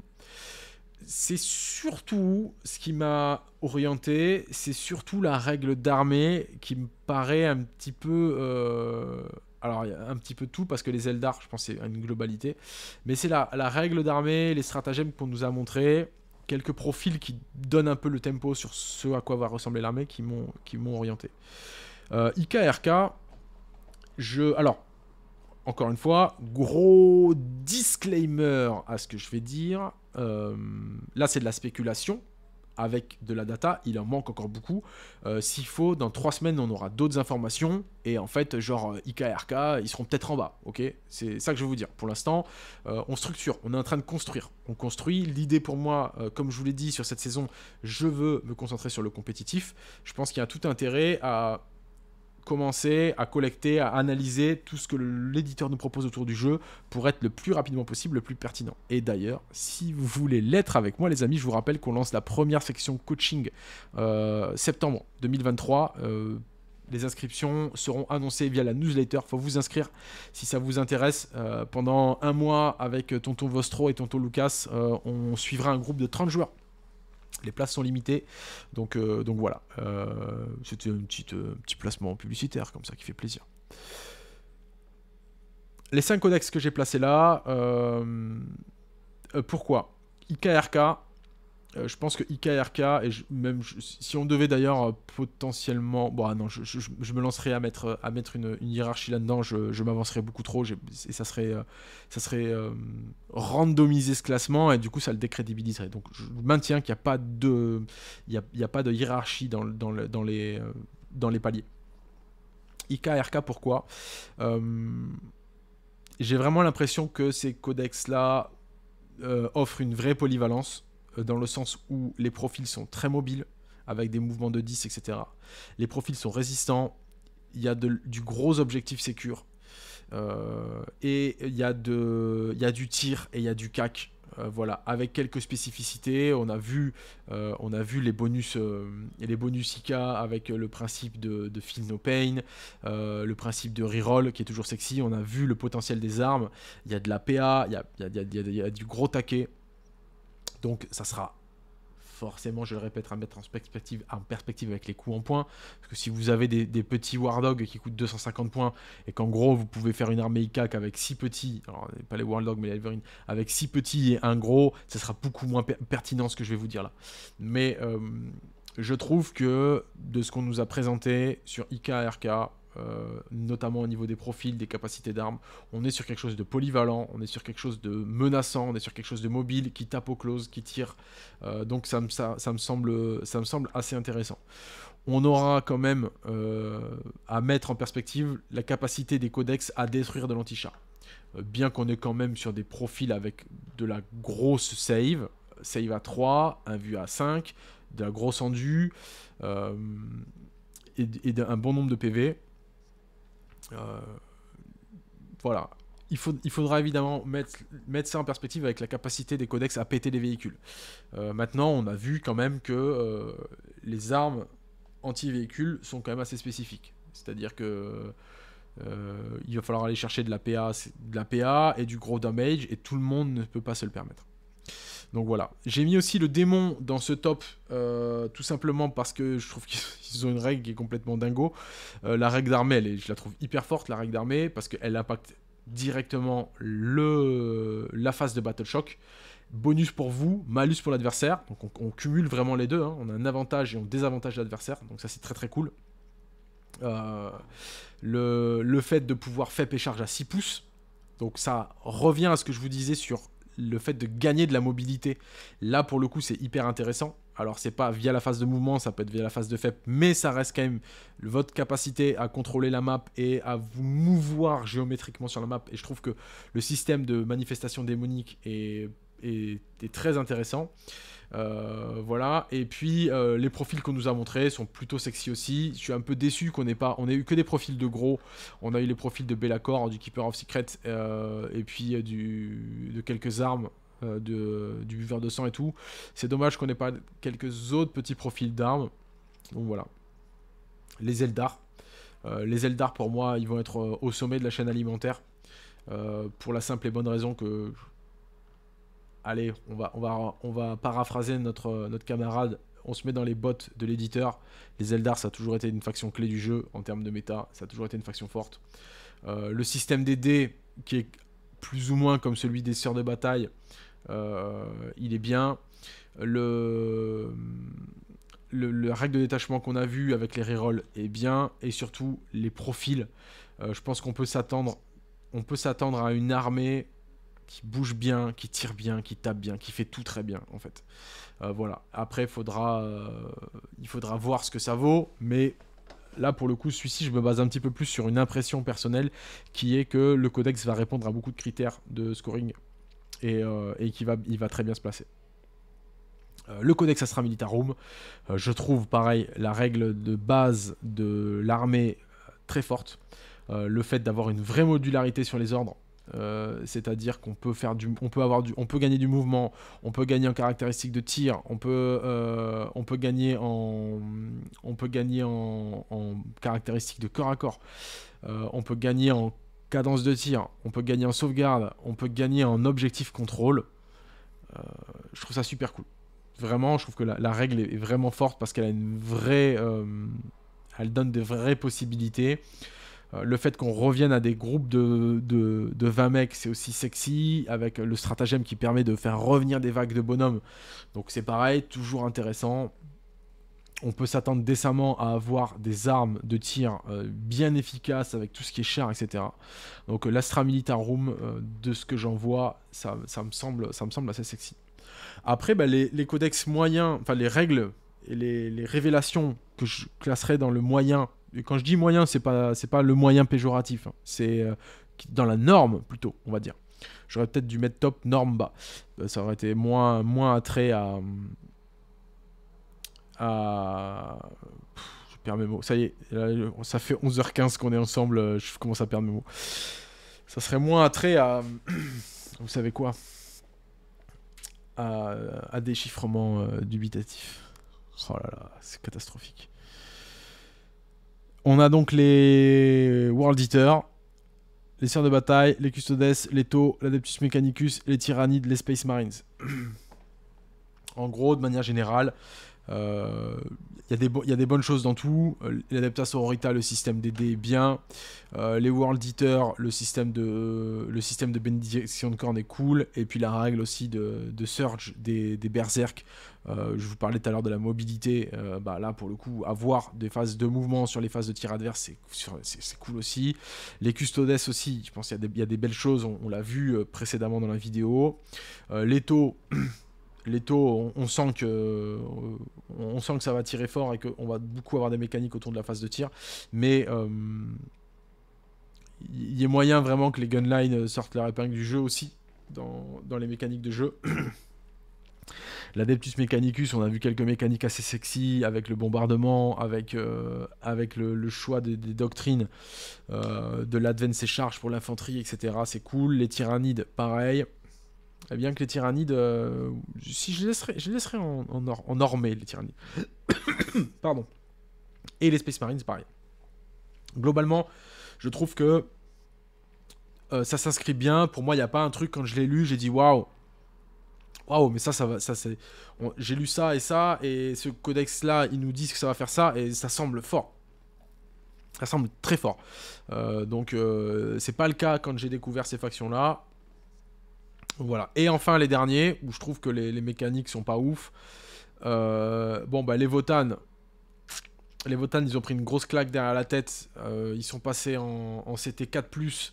c'est surtout ce qui m'a orienté, c'est surtout la règle d'armée qui me paraît un petit peu... Euh, alors, un petit peu tout, parce que les Eldar, je pense, c'est une globalité. Mais c'est la, règle d'armée, les stratagèmes qu'on nous a montrés, quelques profils qui donnent un peu le tempo sur ce à quoi va ressembler l'armée qui m'ont orienté. Euh, IKRK, je... Alors, encore une fois, gros disclaimer à ce que je vais dire. Euh, là c'est de la spéculation, avec de la data, il en manque encore beaucoup. Euh, s'il faut, dans trois semaines, on aura d'autres informations. Et en fait, genre euh, IKRK, ils seront peut-être en bas. Ok, c'est ça que je veux vous dire. Pour l'instant, on structure, on est en train de construire. On construit. L'idée pour moi, comme je vous l'ai dit sur cette saison, je veux me concentrer sur le compétitif. Je pense qu'il y a tout intérêt à commencer à collecter, à analyser tout ce que l'éditeur nous propose autour du jeu pour être le plus rapidement possible, le plus pertinent. Et d'ailleurs, si vous voulez l'être avec moi, les amis, je vous rappelle qu'on lance la première section coaching euh, septembre 2023. Euh, les inscriptions seront annoncées via la newsletter. Il faut vous inscrire si ça vous intéresse. Euh, pendant un mois, avec Tonton Vostro et Tonton Lucas, on suivra un groupe de 30 joueurs les places sont limitées. Donc, euh, donc voilà, euh, c'était euh, un petit, petit placement publicitaire comme ça qui fait plaisir. Les 5 codex que j'ai placés là, pourquoi IKRK, euh, je pense que IKRK, et même si on devait d'ailleurs euh, potentiellement. Bon, ah non, je, me lancerais à mettre, à mettre une, hiérarchie là-dedans, je, m'avancerais beaucoup trop, et ça serait, euh, ça serait randomiser ce classement, et du coup, ça le décrédibiliserait. Donc, je maintiens qu'il n'y a, pas de, il y a, pas de hiérarchie dans, dans, le, dans, les, dans les paliers. IKRK, pourquoi J'ai vraiment l'impression que ces codex-là offrent une vraie polyvalence euh, dans le sens où les profils sont très mobiles, avec des mouvements de 10, etc. Les profils sont résistants, il y a du gros objectif sécure, euh, et il y, a du tir et il y a du cac. Euh, voilà, avec quelques spécificités, on a vu, les bonus, les bonus IK avec le principe de, de feel no pain, le principe de reroll qui est toujours sexy. On a vu le potentiel des armes. Il y a de la PA, il y a du gros taquet. Donc ça sera forcément, je le répète, à mettre en perspective, en perspective avec les coûts en points. Parce que si vous avez des, petits petits Dogs qui coûtent 250 points et qu'en gros vous pouvez faire une armée IK avec 6 petits, alors pas les War Dogs mais les Alverines, avec 6 petits et un gros, ça sera beaucoup moins pertinent ce que je vais vous dire là. Mais euh, je trouve que de ce qu'on nous a présenté sur IK euh, notamment au niveau des profils, des capacités d'armes. On est sur quelque chose de polyvalent, on est sur quelque chose de menaçant, on est sur quelque chose de mobile, qui tape aux close, qui tire. Euh, donc ça me, ça, me semble, ça me semble assez intéressant. On aura quand même euh, à mettre en perspective la capacité des codex à détruire de lanti Bien qu'on est quand même sur des profils avec de la grosse save, save à 3, un vue à 5, de la grosse endu et, et d'un bon nombre de PV. Euh, voilà. Il, faut, il, faudra évidemment mettre, mettre, ça en perspective avec la capacité des codex à péter les véhicules. Euh, maintenant, on a vu quand même que euh, les armes anti-véhicules sont quand même assez spécifiques. C'est-à-dire que il va falloir aller chercher de la, PA, de la PA et du gros damage, et tout le monde ne peut pas se le permettre. Donc voilà. J'ai mis aussi le démon dans ce top, euh, tout simplement parce que je trouve qu'ils ont une règle qui est complètement dingo. Euh, la règle d'armée, je la trouve hyper forte, la règle d'armée, parce qu'elle impacte directement le, la phase de Battle Shock. Bonus pour vous, malus pour l'adversaire. Donc on, cumule vraiment les deux. Hein. On a un avantage et on désavantage l'adversaire. Donc ça c'est très très cool. Euh, le, fait de pouvoir faire pécharge à 6 pouces. Donc ça revient à ce que je vous disais sur le fait de gagner de la mobilité. Là, pour le coup, c'est hyper intéressant. Alors, c'est pas via la phase de mouvement, ça peut être via la phase de FEP, mais ça reste quand même votre capacité à contrôler la map et à vous mouvoir géométriquement sur la map. Et je trouve que le système de manifestation démonique est est, très intéressant. Euh, voilà. Et puis euh, les profils qu'on nous a montrés sont plutôt sexy aussi. Je suis un peu déçu qu'on n'ait pas, on ait eu que des profils de gros. On a eu les profils de Bellacor, hein, du Keeper of Secrets, euh, et puis du, de quelques armes. De, du buveur de sang et tout. C'est dommage qu'on n'ait pas quelques autres petits profils d'armes. Donc voilà. Les Eldar. les Eldar pour moi, ils vont être au sommet de la chaîne alimentaire. pour la simple et bonne raison que allez, on va, on va, on va paraphraser notre, notre camarade, on se met dans les bottes de l'éditeur. Les Eldar, ça a toujours été une faction clé du jeu en termes de méta, ça a toujours été une faction forte. Euh, le système des dés, qui est plus ou moins comme celui des sœurs de bataille, euh, il est bien. Le, le, règle de détachement qu'on a vu avec les rerolls est bien. Et surtout, les profils. Euh, je pense qu'on peut s'attendre peut s'attendre à une armée qui bouge bien, qui tire bien, qui tape bien, qui fait tout très bien en fait. Euh, voilà. Après, faudra, euh, il faudra voir ce que ça vaut, mais là pour le coup, celui-ci, je me base un petit peu plus sur une impression personnelle qui est que le codex va répondre à beaucoup de critères de scoring et, euh, qu'il va, il va très bien se placer. le Codex Astra Militarum, je trouve pareil la règle de base de l'armée très forte. le fait d'avoir une vraie modularité sur les ordres, euh, c'est-à-dire qu'on peut faire du, on peut avoir du, on peut gagner du mouvement, on peut gagner en caractéristiques de tir, on peut, euh, on peut gagner en, on peut gagner en, caractéristiques de corps à corps, euh, on peut gagner en cadence de tir, on peut gagner en sauvegarde, on peut gagner en objectif contrôle. je trouve ça super cool. Vraiment, je trouve que la, règle est vraiment forte parce qu'elle a une vraie, elle donne de vraies possibilités. Euh, le fait qu'on revienne à des groupes de, 20 mecs, c'est aussi sexy, avec le stratagème qui permet de faire revenir des vagues de bonhommes. Donc c'est pareil, toujours intéressant. On peut s'attendre décemment à avoir des armes de tir euh, bien efficaces avec tout ce qui est cher, etc. Donc euh, l'Astra Militarum, Room, de ce que j'en vois, ça, me semble, ça me semble assez sexy. Après, bah, les, codex moyens, enfin les règles et les, les révélations que je classerai dans le moyen quand je dis moyen, c'est pas pas le moyen péjoratif, hein. c'est euh, dans la norme plutôt, on va dire. J'aurais peut-être dû mettre top norme bas. Euh, ça aurait été moins moins attrait à à je perds mes mots. Ça y est, ça fait 11h15 qu'on est ensemble, euh, je commence à perdre mes mots. Ça serait moins attrait à vous savez quoi à, déchiffrement dubitatif. Oh là là, c'est catastrophique. On a donc les World Eater, les Sœurs de Bataille, les Custodes, les Tau, l'Adeptus Mechanicus, les Tyrannides, les Space Marines. en gros, de manière générale, il euh, y, a des bonnes choses dans tout. Euh, L'Adeptus Aurorita, le système des dés est bien. Euh, les World Eater, le système de, bénédiction de corne est cool. Et puis la règle aussi de, surge des, des berserk euh, je vous parlais tout à l'heure de la mobilité. Euh, bah là, pour le coup, avoir des phases de mouvement sur les phases de tir adverse, c'est cool aussi. Les custodes aussi, je pense qu'il y, a des belles choses. On, l'a vu euh, précédemment dans la vidéo. les taux. les taux, on, sent que, on sent que ça va tirer fort et qu'on va beaucoup avoir des mécaniques autour de la phase de tir. Mais il y a moyen vraiment que les gunlines sortent leur épingle du jeu aussi dans, dans les mécaniques de jeu. L'Adeptus Mechanicus, on a vu quelques mécaniques assez sexy avec le bombardement, avec, euh, avec le, choix des, doctrines, euh, de l'advance et charge pour l'infanterie, etc. C'est cool. Les tyrannides, pareil. Eh bien que les tyrannides, euh, si je les laisserai, je en, en, les tyrannides. Pardon. Et les Space Marines, pareil. Globalement, je trouve que ça s'inscrit bien. Pour moi, il n'y a pas un truc, quand je l'ai lu, j'ai dit waouh, waouh, mais ça, ça va, ça c'est. J'ai lu ça et ça, et ce codex-là, ils nous disent que ça va faire ça, et ça semble fort. Ça semble très fort. Euh, donc, euh, c'est pas le cas quand j'ai découvert ces factions-là. Voilà. Et enfin, les derniers, où je trouve que les, mécaniques sont pas ouf. Euh, bon, bah, les Votan. Les Votan, ils ont pris une grosse claque derrière la tête. ils sont passés en, en CT4.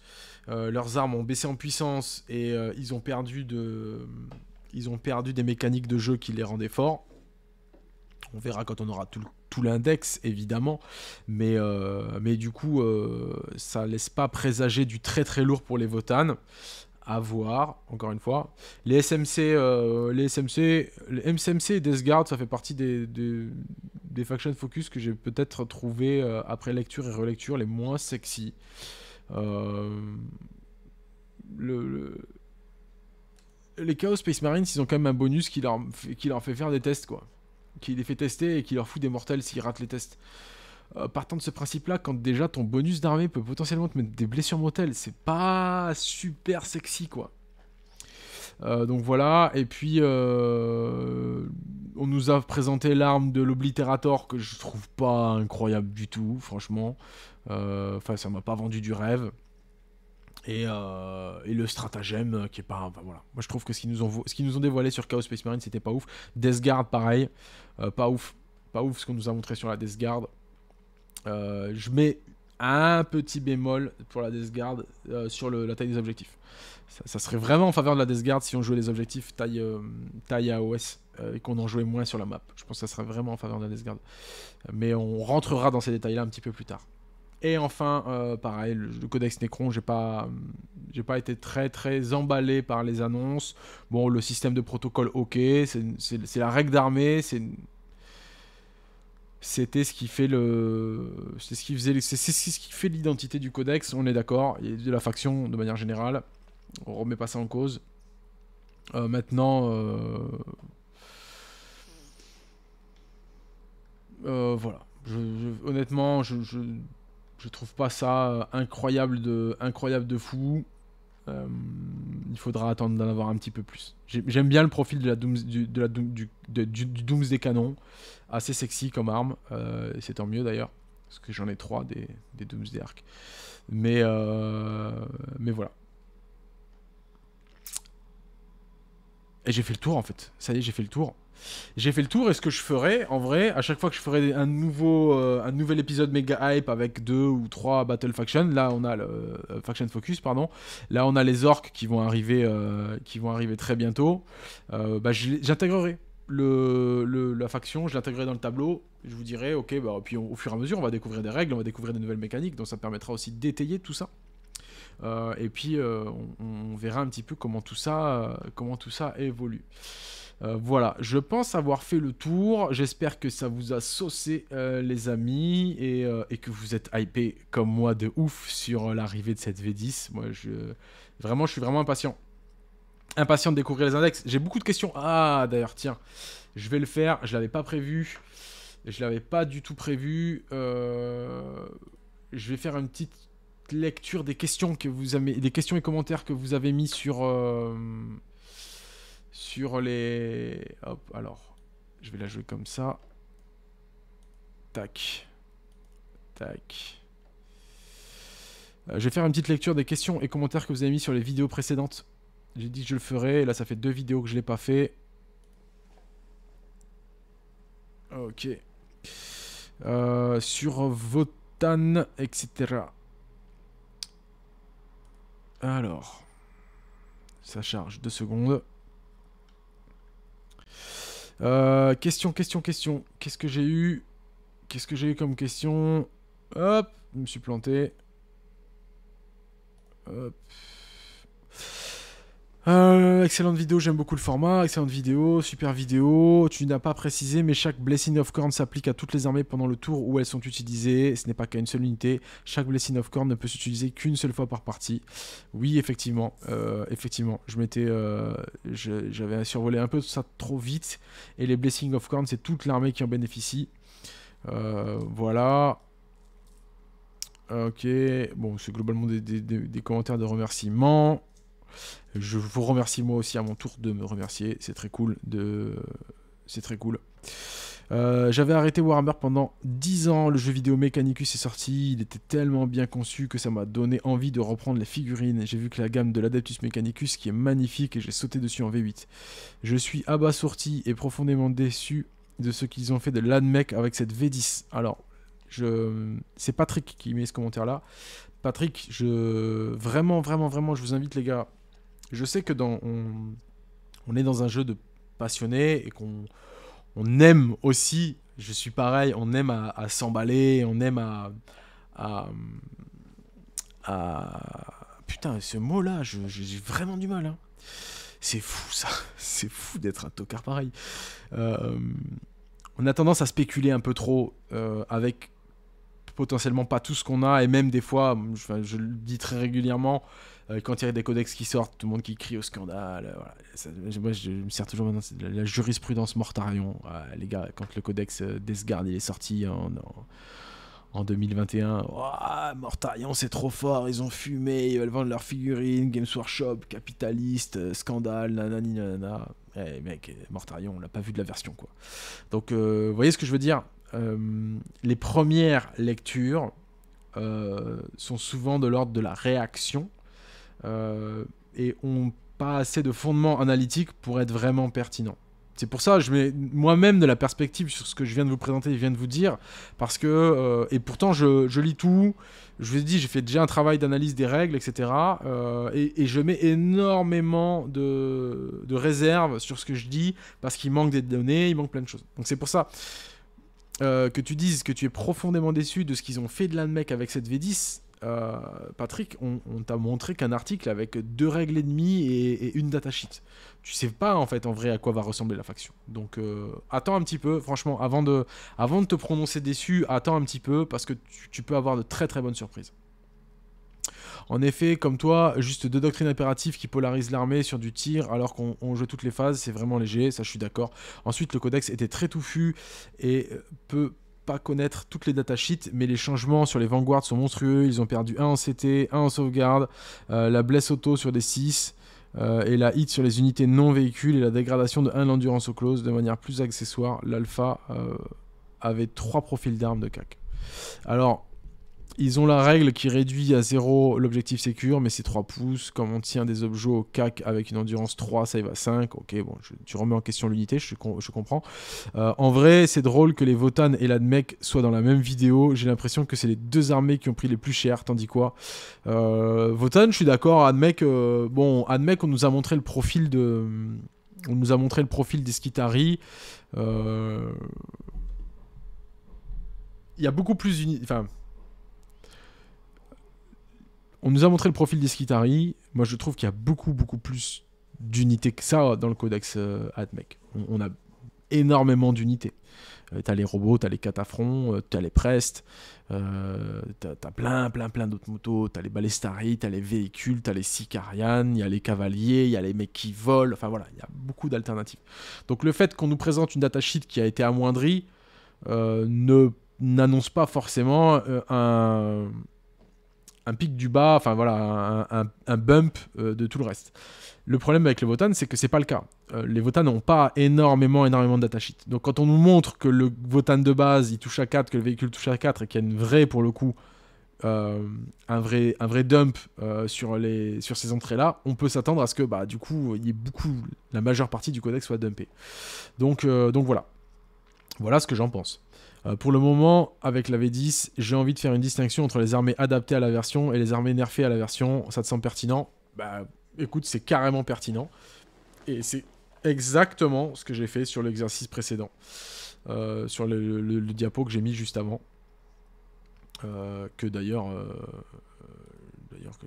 leurs armes ont baissé en puissance et ils ont perdu de ils ont perdu des mécaniques de jeu qui les rendaient forts. On verra quand on aura tout, l'index, évidemment. Mais, euh, mais du coup, ça euh, ça laisse pas présager du très très lourd pour les Votan. À voir, encore une fois. Les SMC, euh, les SMC, les MCMC et Death Guard, ça fait partie des, des, des focus que j'ai peut-être trouvé après lecture et relecture les moins sexy. le les Chaos Space Marines, ils ont quand même un bonus qui leur, qui leur fait faire des tests, quoi. Qui les fait tester et qui leur fout des mortels s'ils ratent les tests. Euh, partant de ce principe-là, quand déjà ton bonus d'armée peut potentiellement te mettre des blessures mortelles, c'est pas super sexy, quoi. Euh, donc voilà, et puis euh, on nous a présenté l'arme de l'Obliterator, que je trouve pas incroyable du tout, franchement. Enfin, ça m'a pas vendu du rêve. Euh, et, le stratagème euh, qui est pas voilà moi je trouve que ce qu'ils nous ont ce qu'ils nous ont dévoilé sur Chaos Space Marine c'était pas ouf Death Guard pareil euh, pas ouf pas ouf ce qu'on nous a montré sur la Death Guard je mets un petit bémol pour la Death Guard sur la taille des objectifs ça, serait vraiment en faveur de la Death Guard si on jouait les objectifs taille taille AOS et qu'on en jouait moins sur la map je pense que ça serait vraiment en faveur de la Death Guard mais on rentrera dans ces détails là un petit peu plus tard et enfin, euh, pareil, le, Codex Necron, j'ai pas, j'ai pas été très très emballé par les annonces. Bon, le système de protocole, ok, c'est la règle d'armée, c'est c'était ce qui fait le c'est ce qui faisait c'est ce qui fait l'identité du codex on est d'accord et de la faction de manière générale on remet pas ça en cause euh, maintenant euh, voilà honnêtement je je trouve pas ça euh, incroyable de, incroyable de fou. Euh, il faudra attendre d'en avoir un petit peu plus. J'aime bien le profil de la du, de la Dooms des canons. Assez sexy comme arme. Euh, c'est tant mieux d'ailleurs. Parce que j'en ai trois des, des Dooms des arcs. Mais, mais voilà. Et j'ai fait le tour en fait. Ça y est, j'ai fait le tour. J'ai fait le tour et ce que je ferai, en vrai, à chaque fois que je ferai un, nouveau, euh, un nouvel épisode méga hype avec deux ou trois Battle Faction, là on a le euh, Faction Focus, pardon, là on a les orques qui vont arriver, euh, qui vont arriver très bientôt, bah, j'intégrerai. la faction, je l'intégrerai dans le tableau, je vous dirai, ok, bah, puis au fur et à mesure, on va découvrir des règles, on va découvrir des nouvelles mécaniques, donc ça permettra aussi d'étayer tout ça. et puis on, verra un petit peu comment tout ça, comment tout ça évolue. Euh, voilà, je pense avoir fait le tour. J'espère que ça vous a saucé, euh, les amis, euh, et, que vous êtes hypé comme moi de ouf sur l'arrivée de cette V10. Moi, je... vraiment, je suis vraiment impatient. Impatient de découvrir les index. J'ai beaucoup de questions. Ah, d'ailleurs, tiens, je vais le faire. Je l'avais pas prévu. Je l'avais pas du tout prévu. Je vais faire une petite lecture des questions que vous avez, des questions et commentaires que vous avez mis sur sur les... Hop, alors, je vais la jouer comme ça. Tac. Tac. Euh, je vais faire une petite lecture des questions et commentaires que vous avez mis sur les vidéos précédentes. J'ai dit que je le ferai. là ça fait deux vidéos que je l'ai pas fait. Ok. Euh, sur Votan, etc. Alors. Ça charge deux secondes. Euh, question, question, question. Qu'est-ce que j'ai eu Qu'est-ce que j'ai eu comme question Hop, je me suis planté. Hop. Euh, excellente vidéo, j'aime beaucoup le format. Excellente vidéo, super vidéo. Tu n'as pas précisé, mais chaque Blessing of Corn s'applique à toutes les armées pendant le tour où elles sont utilisées. Ce n'est pas qu'à une seule unité. Chaque Blessing of Corn ne peut s'utiliser qu'une seule fois par partie. Oui, effectivement. Euh, effectivement. Je m'étais. Euh, j'avais survolé un peu ça trop vite. Et les Blessing of Corn, c'est toute l'armée qui en bénéficie. voilà. Ok. Bon, c'est globalement des, des commentaires de remerciements. Je vous remercie moi aussi à mon tour de me remercier. C'est très cool. De... C'est très cool. Euh, j'avais arrêté Warhammer pendant 10 ans, le jeu vidéo Mechanicus est sorti, il était tellement bien conçu que ça m'a donné envie de reprendre les figurines. J'ai vu que la gamme de l'Adeptus Mechanicus qui est magnifique et j'ai sauté dessus en V8. Je suis abasourti et profondément déçu de ce qu'ils ont fait de l'ADMEC avec cette V10. Alors, je... c'est Patrick qui met ce commentaire là. Patrick, je... vraiment, vraiment, vraiment, je vous invite les gars je sais que dans on, est dans un jeu de passionnés et qu'on on aime aussi. Je suis pareil, on aime à, s'emballer, on aime à, putain, ce mot-là, j'ai vraiment du mal. Hein. C'est fou ça, c'est fou d'être un tocard pareil. Euh, on a tendance à spéculer un peu trop euh, avec potentiellement pas tout ce qu'on a, et même des fois, je, le dis très régulièrement, euh, quand il y a des codex qui sortent, tout le monde qui crie au scandale. Euh, moi, je, me sers toujours maintenant la, jurisprudence Mortarion. Euh, les gars, quand le codex euh, Desgard il est sorti en, en, 2021, Mortarion c'est trop fort, ils ont fumé, ils veulent vendre leurs figurines, Games Workshop, capitaliste, scandale, nanani nanana. Eh mec, Mortarion, on l'a pas vu de la version quoi. Donc, vous voyez ce que je veux dire euh, les premières lectures euh, sont souvent de l'ordre de la réaction euh, et ont pas assez de fondements analytique pour être vraiment pertinent. C'est pour ça, que je mets moi-même de la perspective sur ce que je viens de vous présenter, je viens de vous dire, parce que et pourtant je, lis tout. Je vous ai dit, j'ai fait déjà un travail d'analyse des règles, etc. et, je mets énormément de, de réserves sur ce que je dis parce qu'il manque des données, il manque plein de choses. Donc c'est pour ça. Euh, que tu dises que tu es profondément déçu de ce qu'ils ont fait de mec avec cette V10, euh, Patrick, on, t'a montré qu'un article avec deux règles et demie et, une une datasheet. Tu sais pas en fait en vrai à quoi va ressembler la faction. Donc euh, attends un petit peu, franchement, avant de, avant de te prononcer déçu, attends un petit peu parce que tu peux avoir de très très bonnes surprises. En effet, comme toi, juste deux doctrines impératives qui polarisent l'armée sur du tir alors qu'on joue toutes les phases, c'est vraiment léger, ça je suis d'accord. Ensuite, le codex était très touffu et euh, peut pas connaître toutes les datasheets, mais les changements sur les vanguards sont monstrueux. Ils ont perdu un en CT, un en sauvegarde, euh, la blesse auto sur des 6, euh, et la hit sur les unités non véhicules, et la dégradation de 1 l'endurance au close de manière plus accessoire. L'alpha avait 3 profils d'armes de CAC. Alors, ils ont la règle qui réduit à zéro l'objectif sécure, mais c'est 3 pouces. Comme on tient des objets au CAC avec une endurance 3, ça y va 5. Ok, bon, tu remets en question l'unité, je, comprends. Euh, en vrai, c'est drôle que les Votan et l'Admec soient dans la même vidéo. J'ai l'impression que c'est les deux armées qui ont pris les plus chers, tandis quoi Votan, euh, je suis d'accord. Admec, euh, bon, Admec, on nous a montré le profil de. On nous a montré le profil des Skitari. il y a beaucoup plus d'unités. Enfin, on nous a montré le profil des Moi, je trouve qu'il y a beaucoup, beaucoup plus d'unités que ça dans le codex euh, On, a énormément d'unités. Tu euh, t'as les robots, t'as les catafrons, euh, t'as les prestes, euh, t'as, as plein, plein, plein d'autres motos. T'as les balestari, t'as les véhicules, t'as les sicarianes, il y a les cavaliers, il y a les mecs qui volent. Enfin voilà, il y a beaucoup d'alternatives. Donc le fait qu'on nous présente une datasheet qui a été amoindrie ne n'annonce pas forcément un un pic du bas, enfin voilà, un, bump euh, de tout le reste. Le problème avec le Votan, c'est que c'est pas le cas. Euh, les Votan n'ont pas énormément, énormément de Donc quand on nous montre que le Votan de base, il touche à 4, que le véhicule touche à 4, et qu'il y a une vraie, pour le coup, euh, un, vrai, un vrai dump sur, les, sur ces entrées-là, on peut s'attendre à ce que, bah, du coup, il y ait beaucoup, la majeure partie du codex soit dumpée. Donc, donc voilà. Voilà ce que j'en pense. Euh, pour le moment, avec la V10, j'ai envie de faire une distinction entre les armées adaptées à la version et les armées nerfées à la version. Ça te semble pertinent Bah écoute, c'est carrément pertinent. Et c'est exactement ce que j'ai fait sur l'exercice précédent. Euh, sur le, diapo que j'ai mis juste avant. Euh, que d'ailleurs... d'ailleurs que,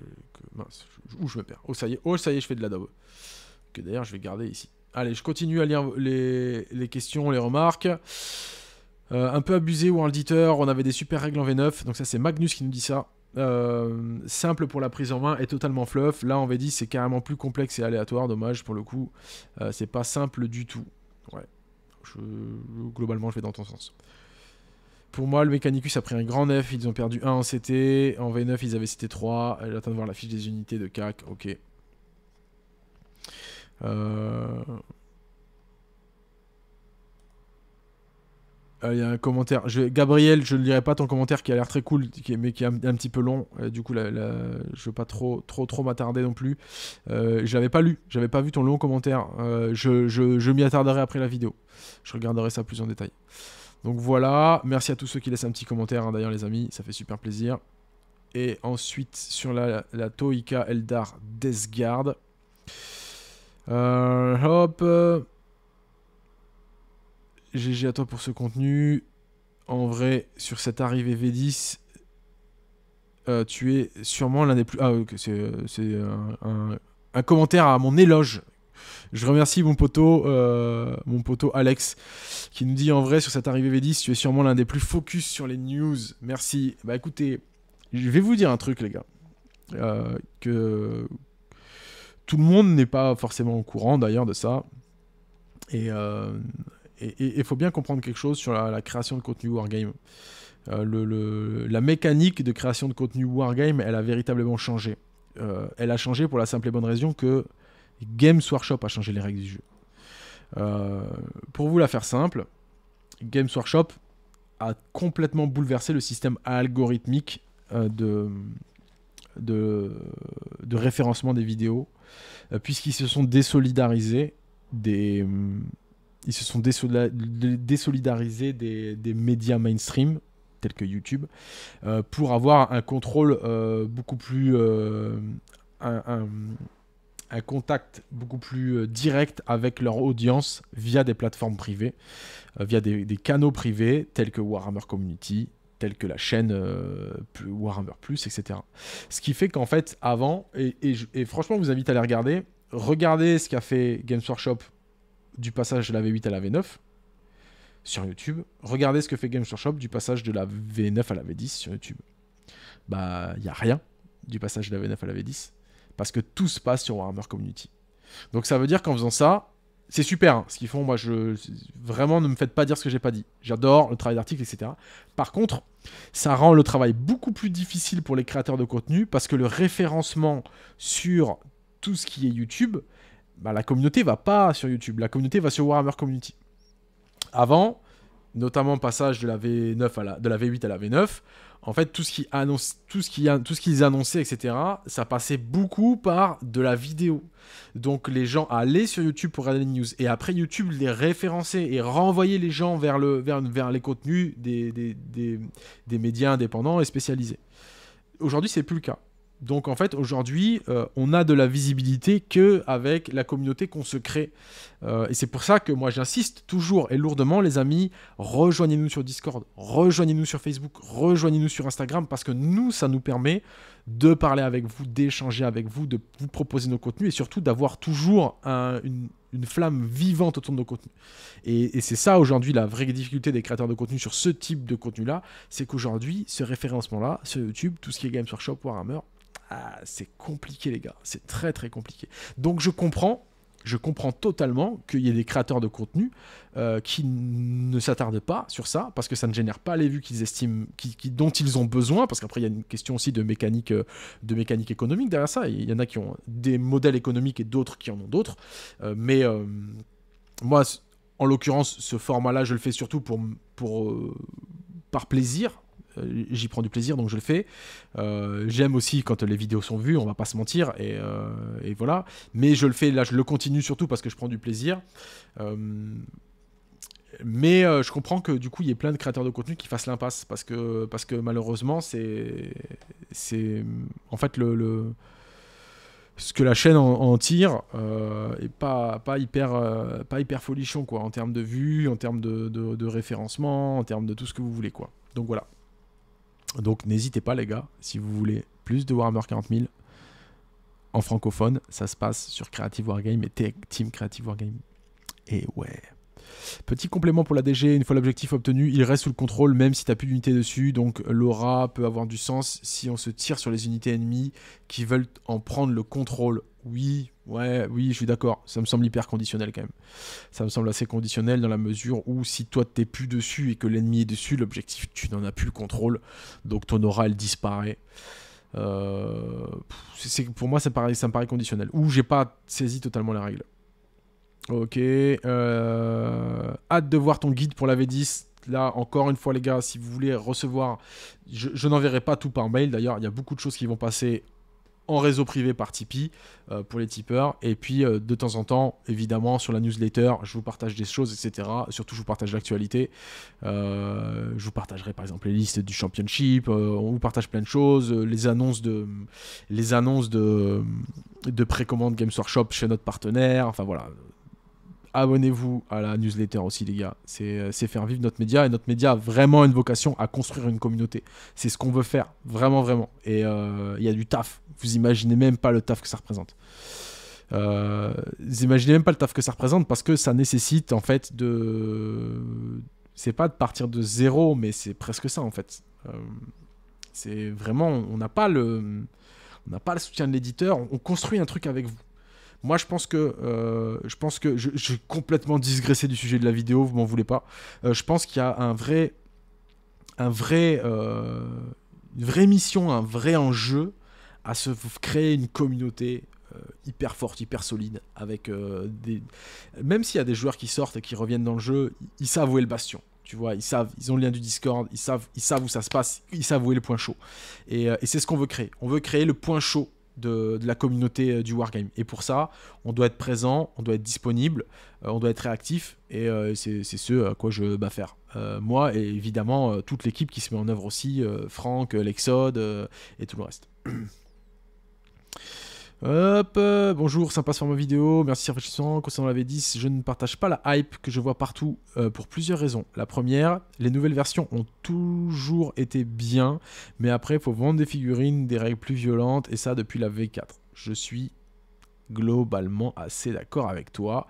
où je me perds Oh ça y est, oh ça y est, je fais de la dab. Que d'ailleurs je vais garder ici. Allez, je continue à lire les, les questions, les remarques. Euh, un peu abusé World Eater, on avait des super règles en V9, donc ça c'est Magnus qui nous dit ça. Euh, simple pour la prise en main et totalement fluff. Là en V10 c'est carrément plus complexe et aléatoire, dommage pour le coup. Euh, c'est pas simple du tout. Ouais. Globalement je vais dans ton sens. Pour moi, le Mechanicus a pris un grand F, ils ont perdu 1 en CT, en V9 ils avaient CT3, j'attends de voir la fiche des unités de CAC, ok. Euh, il y a un commentaire. Gabriel, je ne lirai pas ton commentaire qui a l'air très cool, mais qui est un, petit peu long. Euh, du coup, je ne veux pas trop, trop, m'attarder non plus. Euh, je ne l'avais pas lu, j'avais pas vu ton long commentaire. je, m'y attarderai après la vidéo. Je regarderai ça plus en détail. Donc voilà, merci à tous ceux qui laissent un petit commentaire, hein, d'ailleurs les amis, ça fait super plaisir. Et ensuite, sur la, la Toika Eldar Guard. hop. GG à toi pour ce contenu. En vrai, sur cette arrivée V10, euh, tu es sûrement l'un des plus. Ah, c'est euh, un, commentaire à mon éloge. Je remercie mon poteau, euh, mon poteau Alex, qui nous dit en vrai sur cette arrivée V10, tu es sûrement l'un des plus focus sur les news. Merci. Bah écoutez, je vais vous dire un truc, les gars. que tout le monde n'est pas forcément au courant d'ailleurs de ça. Et et il faut bien comprendre quelque chose sur la, création de contenu Wargame. Euh, le, la mécanique de création de contenu Wargame, elle a véritablement changé. Euh, elle a changé pour la simple et bonne raison que Games Workshop a changé les règles du jeu. Euh, pour vous la faire simple, Games Workshop a complètement bouleversé le système algorithmique de, de, de référencement des vidéos, puisqu'ils se sont désolidarisés des, ils se sont désolidarisés des, des médias mainstream tels que YouTube, euh, pour avoir un contrôle euh, beaucoup plus... Euh, un, contact beaucoup plus direct avec leur audience via des plateformes privées, via des, canaux privés tels que Warhammer Community, tels que la chaîne Warhammer Plus, etc. Ce qui fait qu'en fait, avant, et, franchement, je vous invite à les regarder, regardez ce qu'a fait Games Workshop du passage de la V8 à la V9 sur YouTube. Regardez ce que fait Game Shop du passage de la V9 à la V10 sur YouTube. Bah, il y a rien du passage de la V9 à la V10 parce que tout se passe sur Warhammer Community. Donc ça veut dire qu'en faisant ça, c'est super hein, ce qu'ils font. Moi, je vraiment ne me faites pas dire ce que j'ai pas dit. J'adore le travail d'article, etc. Par contre, ça rend le travail beaucoup plus difficile pour les créateurs de contenu parce que le référencement sur tout ce qui est YouTube, bah, la communauté va pas sur YouTube, la communauté va sur Warhammer Community. Avant, notamment passage de la V9 à la, de la V8 à la V9, en fait tout ce qui annonce, tout ce qui, tout ce qu'ils annonçaient, etc. Ça passait beaucoup par de la vidéo. Donc les gens allaient sur YouTube pour regarder les news et après YouTube les référençait et renvoyait les gens vers le, vers, vers les contenus des, des, des, des médias indépendants et spécialisés. Aujourd'hui c'est plus le cas. Donc en fait, aujourd'hui, euh, on a de la visibilité que avec la communauté qu'on se crée. Euh, et c'est pour ça que moi j'insiste toujours et lourdement, les amis, rejoignez-nous sur Discord, rejoignez-nous sur Facebook, rejoignez-nous sur Instagram, parce que nous, ça nous permet de parler avec vous, d'échanger avec vous, de vous proposer nos contenus et surtout d'avoir toujours une, flamme vivante autour de nos contenus. Et, c'est ça aujourd'hui la vraie difficulté des créateurs de contenus sur ce type de contenu-là, c'est qu'aujourd'hui, ce référencement-là, ce YouTube, tout ce qui est Games Workshop, Warhammer, ah, c'est compliqué les gars, c'est très très compliqué. Donc je comprends, je comprends totalement qu'il y ait des créateurs de contenu euh, qui ne s'attardent pas sur ça parce que ça ne génère pas les vues qu'ils estiment, dont ils ont besoin parce qu'après il y a une question aussi de mécanique, euh, de mécanique économique derrière ça. Il y en a qui ont des modèles économiques et d'autres qui en ont d'autres, euh, mais moi en l'occurrence ce format-là je le fais surtout pour par plaisir euh, j'y prends du plaisir, donc je le fais. Euh, j'aime aussi quand les vidéos sont vues, on va pas se mentir, euh, et, voilà. Mais je le fais, là, je le continue surtout parce que je prends du plaisir. mais je comprends que du coup, il y ait plein de créateurs de contenu qui fassent l'impasse parce que, parce que malheureusement, c'est. En fait, le, ce que la chaîne en, tire est pas, pas, hyper, pas hyper folichon quoi, en termes de vues, en termes de, de référencement, en termes de tout ce que vous voulez. quoi. Donc voilà. Donc n'hésitez pas les gars, si vous voulez plus de Warhammer 40 000 en francophone, ça se passe sur Creative Wargame et Team Creative Wargame. Et ouais. Petit complément pour la DG, une fois l'objectif obtenu, il reste sous le contrôle même si t'as plus d'unité dessus, donc l'aura peut avoir du sens si on se tire sur les unités ennemies qui veulent en prendre le contrôle oui, ouais, oui, je suis d'accord. Ça me semble hyper conditionnel quand même. Ça me semble assez conditionnel dans la mesure où si toi t'es plus dessus et que l'ennemi est dessus, l'objectif, tu n'en as plus le contrôle. Donc ton aura, disparaît. Euh, pour moi, ça me, paraît, ça conditionnel. Ou j'ai pas saisi totalement la règle. Ok. Euh, hâte de voir ton guide pour la V10 là, encore une fois, les gars, si vous voulez recevoir, je n'enverrai pas tout par mail. D'ailleurs, il y a beaucoup de choses qui vont passer en réseau privé par Tipeee euh, pour les tipeurs. Et puis euh, de temps en temps, évidemment, sur la newsletter, je vous partage des choses, etc. Surtout, je vous partage l'actualité. Euh, je vous partagerai par exemple les listes du championship. on vous partage plein de choses. les annonces de, les annonces de, de précommande Games Workshop chez notre partenaire. Enfin voilà, abonnez-vous à la newsletter aussi, les gars. Euh, c'est faire vivre notre média. Et notre média a vraiment une vocation à construire une communauté. C'est ce qu'on veut faire, vraiment, vraiment. Et euh, il y a du taf. Vous imaginez même pas le taf que ça représente. Euh, vous imaginez même pas le taf que ça représente parce que ça nécessite en fait de. C'est pas de partir de zéro, mais c'est presque ça en fait. c'est vraiment, on n'a pas le, on n'a pas le soutien de l'éditeur. On construit un truc avec vous. Moi, je pense que, euh, je, pense que je, complètement digressé du sujet de la vidéo, vous m'en voulez pas. Euh, je pense qu'il y a un vrai, un vrai, euh, une vraie mission, un vrai enjeu à se créer une communauté euh, hyper forte, hyper solide, avec des... Même s'il y a des joueurs qui sortent et qui reviennent dans le jeu, ils savent où est le bastion. Tu vois, ils savent, ils ont le lien du Discord, ils savent, ils savent où ça se passe, ils savent où est le point chaud. et c'est ce qu'on veut créer. On veut créer le point chaud de, la communauté euh, du wargame. Et pour ça, on doit être présent, on doit être disponible, euh, on doit être réactif, et euh, c'est ce à quoi je vais faire. moi et évidemment toute l'équipe qui se met en œuvre aussi, Franck, Lexode et tout le reste. Hop, euh, bonjour, bonjour, sympa sur ma vidéo, merci réfléchissant. Concernant la V10, je ne partage pas la hype que je vois partout euh, pour plusieurs raisons. La première, les nouvelles versions ont toujours été bien, mais après, il faut vendre des figurines, des règles plus violentes, et ça depuis la V4. Je suis globalement assez d'accord avec toi.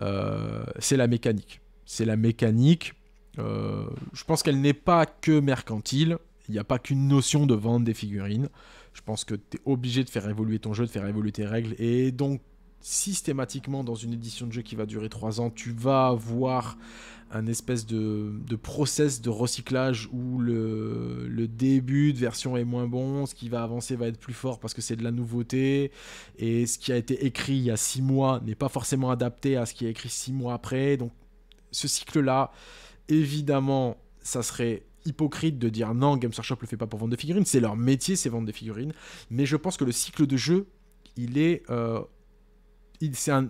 Euh, c'est la mécanique. C'est la mécanique. je pense qu'elle n'est pas que mercantile. Il n'y a pas qu'une notion de vente des figurines. Je pense que tu es obligé de faire évoluer ton jeu, de faire évoluer tes règles. Et donc, systématiquement, dans une édition de jeu qui va durer 3 ans, tu vas avoir un espèce de, process de recyclage où le, début de version est moins bon, ce qui va avancer va être plus fort parce que c'est de la nouveauté, et ce qui a été écrit il y a 6 mois n'est pas forcément adapté à ce qui est écrit six mois après. Donc ce cycle-là, évidemment, ça serait hypocrite de dire non, Games Workshop le fait pas pour vendre des figurines, c'est leur métier, c'est vendre des figurines. Mais je pense que le cycle de jeu, il est, euh, il c'est un,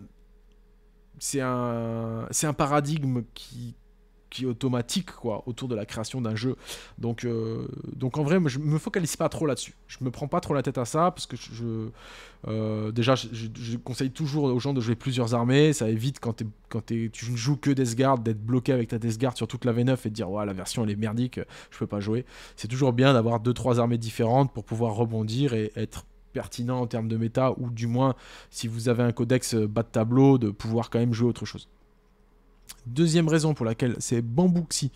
c'est un, c'est un paradigme qui qui est automatique quoi autour de la création d'un jeu. Donc euh, donc en vrai je me focalise pas trop là-dessus. Je me prends pas trop la tête à ça parce que je euh, déjà je, conseille toujours aux gens de jouer plusieurs armées, ça évite quand, quand tu ne joues que Death Guard d'être bloqué avec ta Death Guard sur toute la V9 et dire ouais la version elle est merdique, je peux pas jouer. C'est toujours bien d'avoir deux trois armées différentes pour pouvoir rebondir et être pertinent en termes de méta ou du moins si vous avez un codex euh, bas de tableau de pouvoir quand même jouer autre chose. Deuxième raison pour laquelle c'est Bambouxi.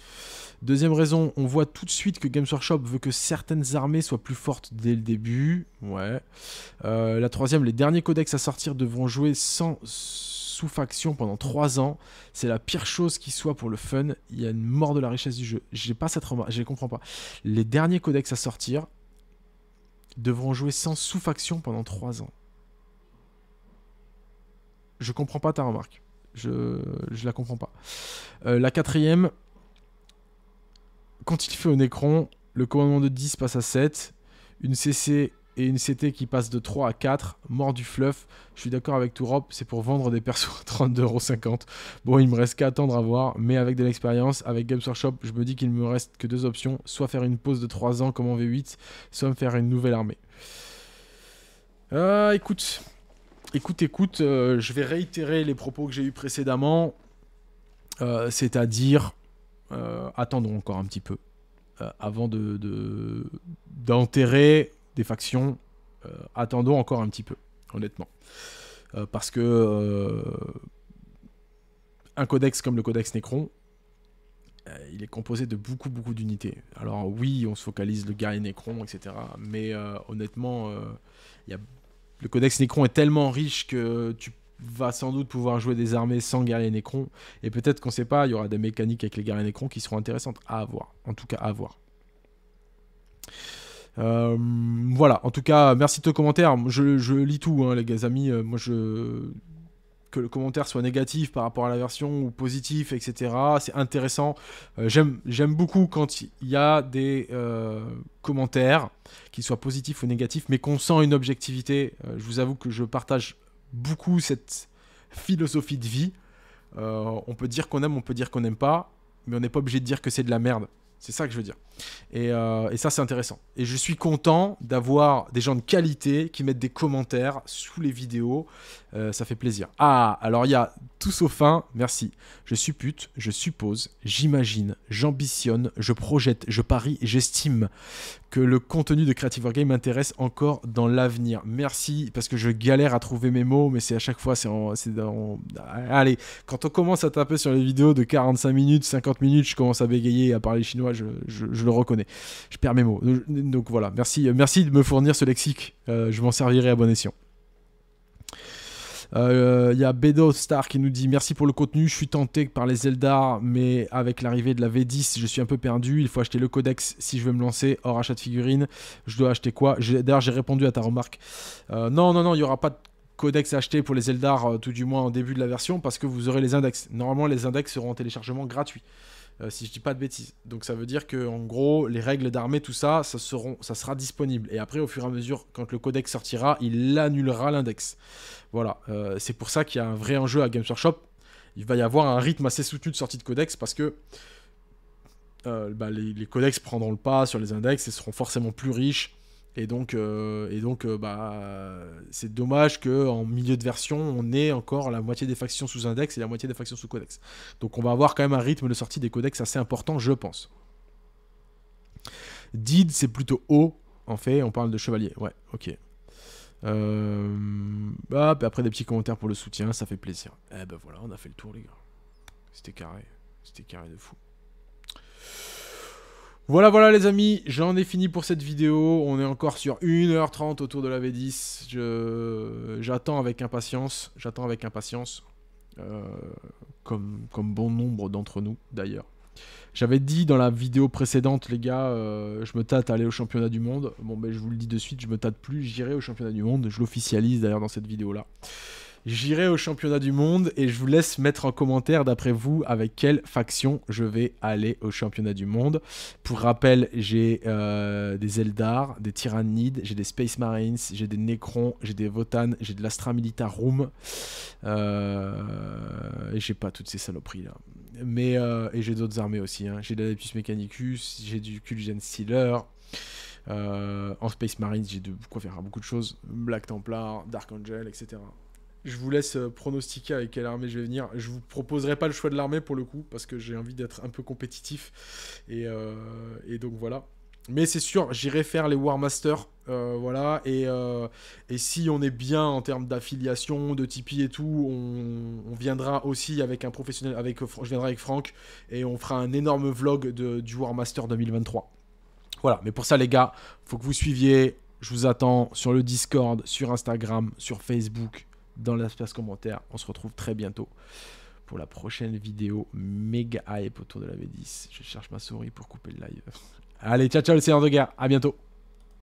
Deuxième raison, on voit tout de suite que Games Workshop veut que certaines armées soient plus fortes dès le début. Ouais. Euh, la troisième, les derniers codex à sortir devront jouer sans sous-faction pendant 3 ans. C'est la pire chose qui soit pour le fun. Il y a une mort de la richesse du jeu. J'ai pas cette remarque, je ne comprends pas. Les derniers codex à sortir devront jouer sans sous-faction pendant 3 ans. Je comprends pas ta remarque. Je la comprends pas. Euh, la quatrième, quand il fait au Necron, le commandement de 10 passe à 7, une CC et une CT qui passent de 3 à 4, mort du fluff. Je suis d'accord avec Tourop, c'est pour vendre des persos à 32,50€. Bon, il me reste qu'à attendre à voir, mais avec de l'expérience, avec Games Workshop, je me dis qu'il me reste que deux options, soit faire une pause de 3 ans comme en V8, soit me faire une nouvelle armée. Ah, écoute, Écoute, écoute, euh, je vais réitérer les propos que j'ai eus précédemment, euh, c'est-à-dire euh, attendons encore un petit peu avant de d'enterrer des factions. attendons encore un petit peu, honnêtement, parce que un codex comme le codex Necron, il est composé de beaucoup beaucoup d'unités. Alors oui, on se focalise le guerrier Necron, etc. Mais honnêtement, il y a le codex Necron est tellement riche que tu vas sans doute pouvoir jouer des armées sans guerriers Necron. Et peut-être qu'on ne sait pas, il y aura des mécaniques avec les guerriers Necron qui seront intéressantes à avoir. En tout cas, à voir. Euh, voilà, en tout cas, merci de tes commentaires. Je, lis tout, hein, les gars amis. Euh, moi, je que le commentaire soit négatif par rapport à la version ou positif, etc. C'est intéressant. Euh, j'aime, j'aime beaucoup quand il y a des euh, commentaires, qu'ils soient positifs ou négatifs, mais qu'on sent une objectivité. Euh, je vous avoue que je partage beaucoup cette philosophie de vie. on peut dire qu'on aime, on peut dire qu'on n'aime pas, mais on n'est pas obligé de dire que c'est de la merde. C'est ça que je veux dire. Et, et ça, c'est intéressant. Et je suis content d'avoir des gens de qualité qui mettent des commentaires sous les vidéos euh, ça fait plaisir. Ah, alors il y a tout sauf fin, merci. Je suppute, je suppose, j'imagine, j'ambitionne, je projette, je parie, j'estime que le contenu de Creative War Game m'intéresse encore dans l'avenir. Merci, parce que je galère à trouver mes mots, mais c'est à chaque fois, c'est dans... Ah, allez, quand on commence à taper sur les vidéos de 45 minutes, 50 minutes, je commence à bégayer à parler chinois, je, le reconnais. Je perds mes mots. Donc, voilà, merci, merci de me fournir ce lexique. Euh, je m'en servirai à bon escient. Il euh, y a Bedo Star qui nous dit merci pour le contenu. Je suis tenté par les Eldar, mais avec l'arrivée de la V10, je suis un peu perdu. Il faut acheter le codex si je veux me lancer. Hors achat de figurines, je dois acheter quoi D'ailleurs, j'ai répondu à ta remarque. Euh, non, non, non, il n'y aura pas de codex à acheter pour les Eldar, euh, tout du moins en début de la version, parce que vous aurez les index. Normalement, les index seront en téléchargement gratuit. Euh, si je dis pas de bêtises. Donc ça veut dire que en gros, les règles d'armée, tout ça, ça, sera disponible. Et après, au fur et à mesure, quand le codex sortira, il annulera l'index. Voilà, euh, c'est pour ça qu'il y a un vrai enjeu à Games Workshop. Il va y avoir un rythme assez soutenu de sortie de codex parce que euh, bah, les, les codex prendront le pas sur les index et seront forcément plus riches et donc, euh, et donc euh, bah, c'est dommage qu'en milieu de version, on ait encore la moitié des factions sous index et la moitié des factions sous codex. Donc on va avoir quand même un rythme de sortie des codex assez important, je pense. Did, c'est plutôt haut, en fait, on parle de chevalier. Ouais, ok. Euh, après des petits commentaires pour le soutien, ça fait plaisir. Eh ben voilà, on a fait le tour, les gars. C'était carré, c'était carré de fou. Voilà, voilà les amis, j'en ai fini pour cette vidéo. On est encore sur 1h30 autour de la V10. J'attends avec impatience, j'attends avec impatience, euh, comme, comme bon nombre d'entre nous d'ailleurs. J'avais dit dans la vidéo précédente, les gars, euh, je me tâte à aller au championnat du monde. Bon, ben je vous le dis de suite, je me tâte plus, j'irai au championnat du monde. Je l'officialise d'ailleurs dans cette vidéo-là. J'irai au championnat du monde et je vous laisse mettre en commentaire d'après vous avec quelle faction je vais aller au championnat du monde. Pour rappel, j'ai euh, des Eldar, des Tyrannides, j'ai des Space Marines, j'ai des Necrons, j'ai des Votan, j'ai de l'Astra Militarum. Euh, et j'ai pas toutes ces saloperies là. Mais euh, et j'ai d'autres armées aussi. Hein. J'ai de l'Adeptus Mechanicus, j'ai du Kulgen Stealer. en Space Marines, j'ai de quoi faire beaucoup de choses. Black Templar, Dark Angel, etc. Je vous laisse euh, pronostiquer avec quelle armée je vais venir. Je vous proposerai pas le choix de l'armée pour le coup, parce que j'ai envie d'être un peu compétitif. Et, euh, donc voilà. Mais c'est sûr, j'irai faire les Warmasters. Euh, voilà. Et, si on est bien en termes d'affiliation, de Tipeee et tout, on, viendra aussi avec un professionnel, avec, je viendrai avec Franck, et on fera un énorme vlog de, du Warmaster 2023. Voilà, mais pour ça les gars, faut que vous suiviez, je vous attends sur le Discord, sur Instagram, sur Facebook, dans l'espace commentaire. On se retrouve très bientôt pour la prochaine vidéo méga hype autour de la V10. Je cherche ma souris pour couper le live. Allez, ciao ciao le Seigneur de guerre, à bientôt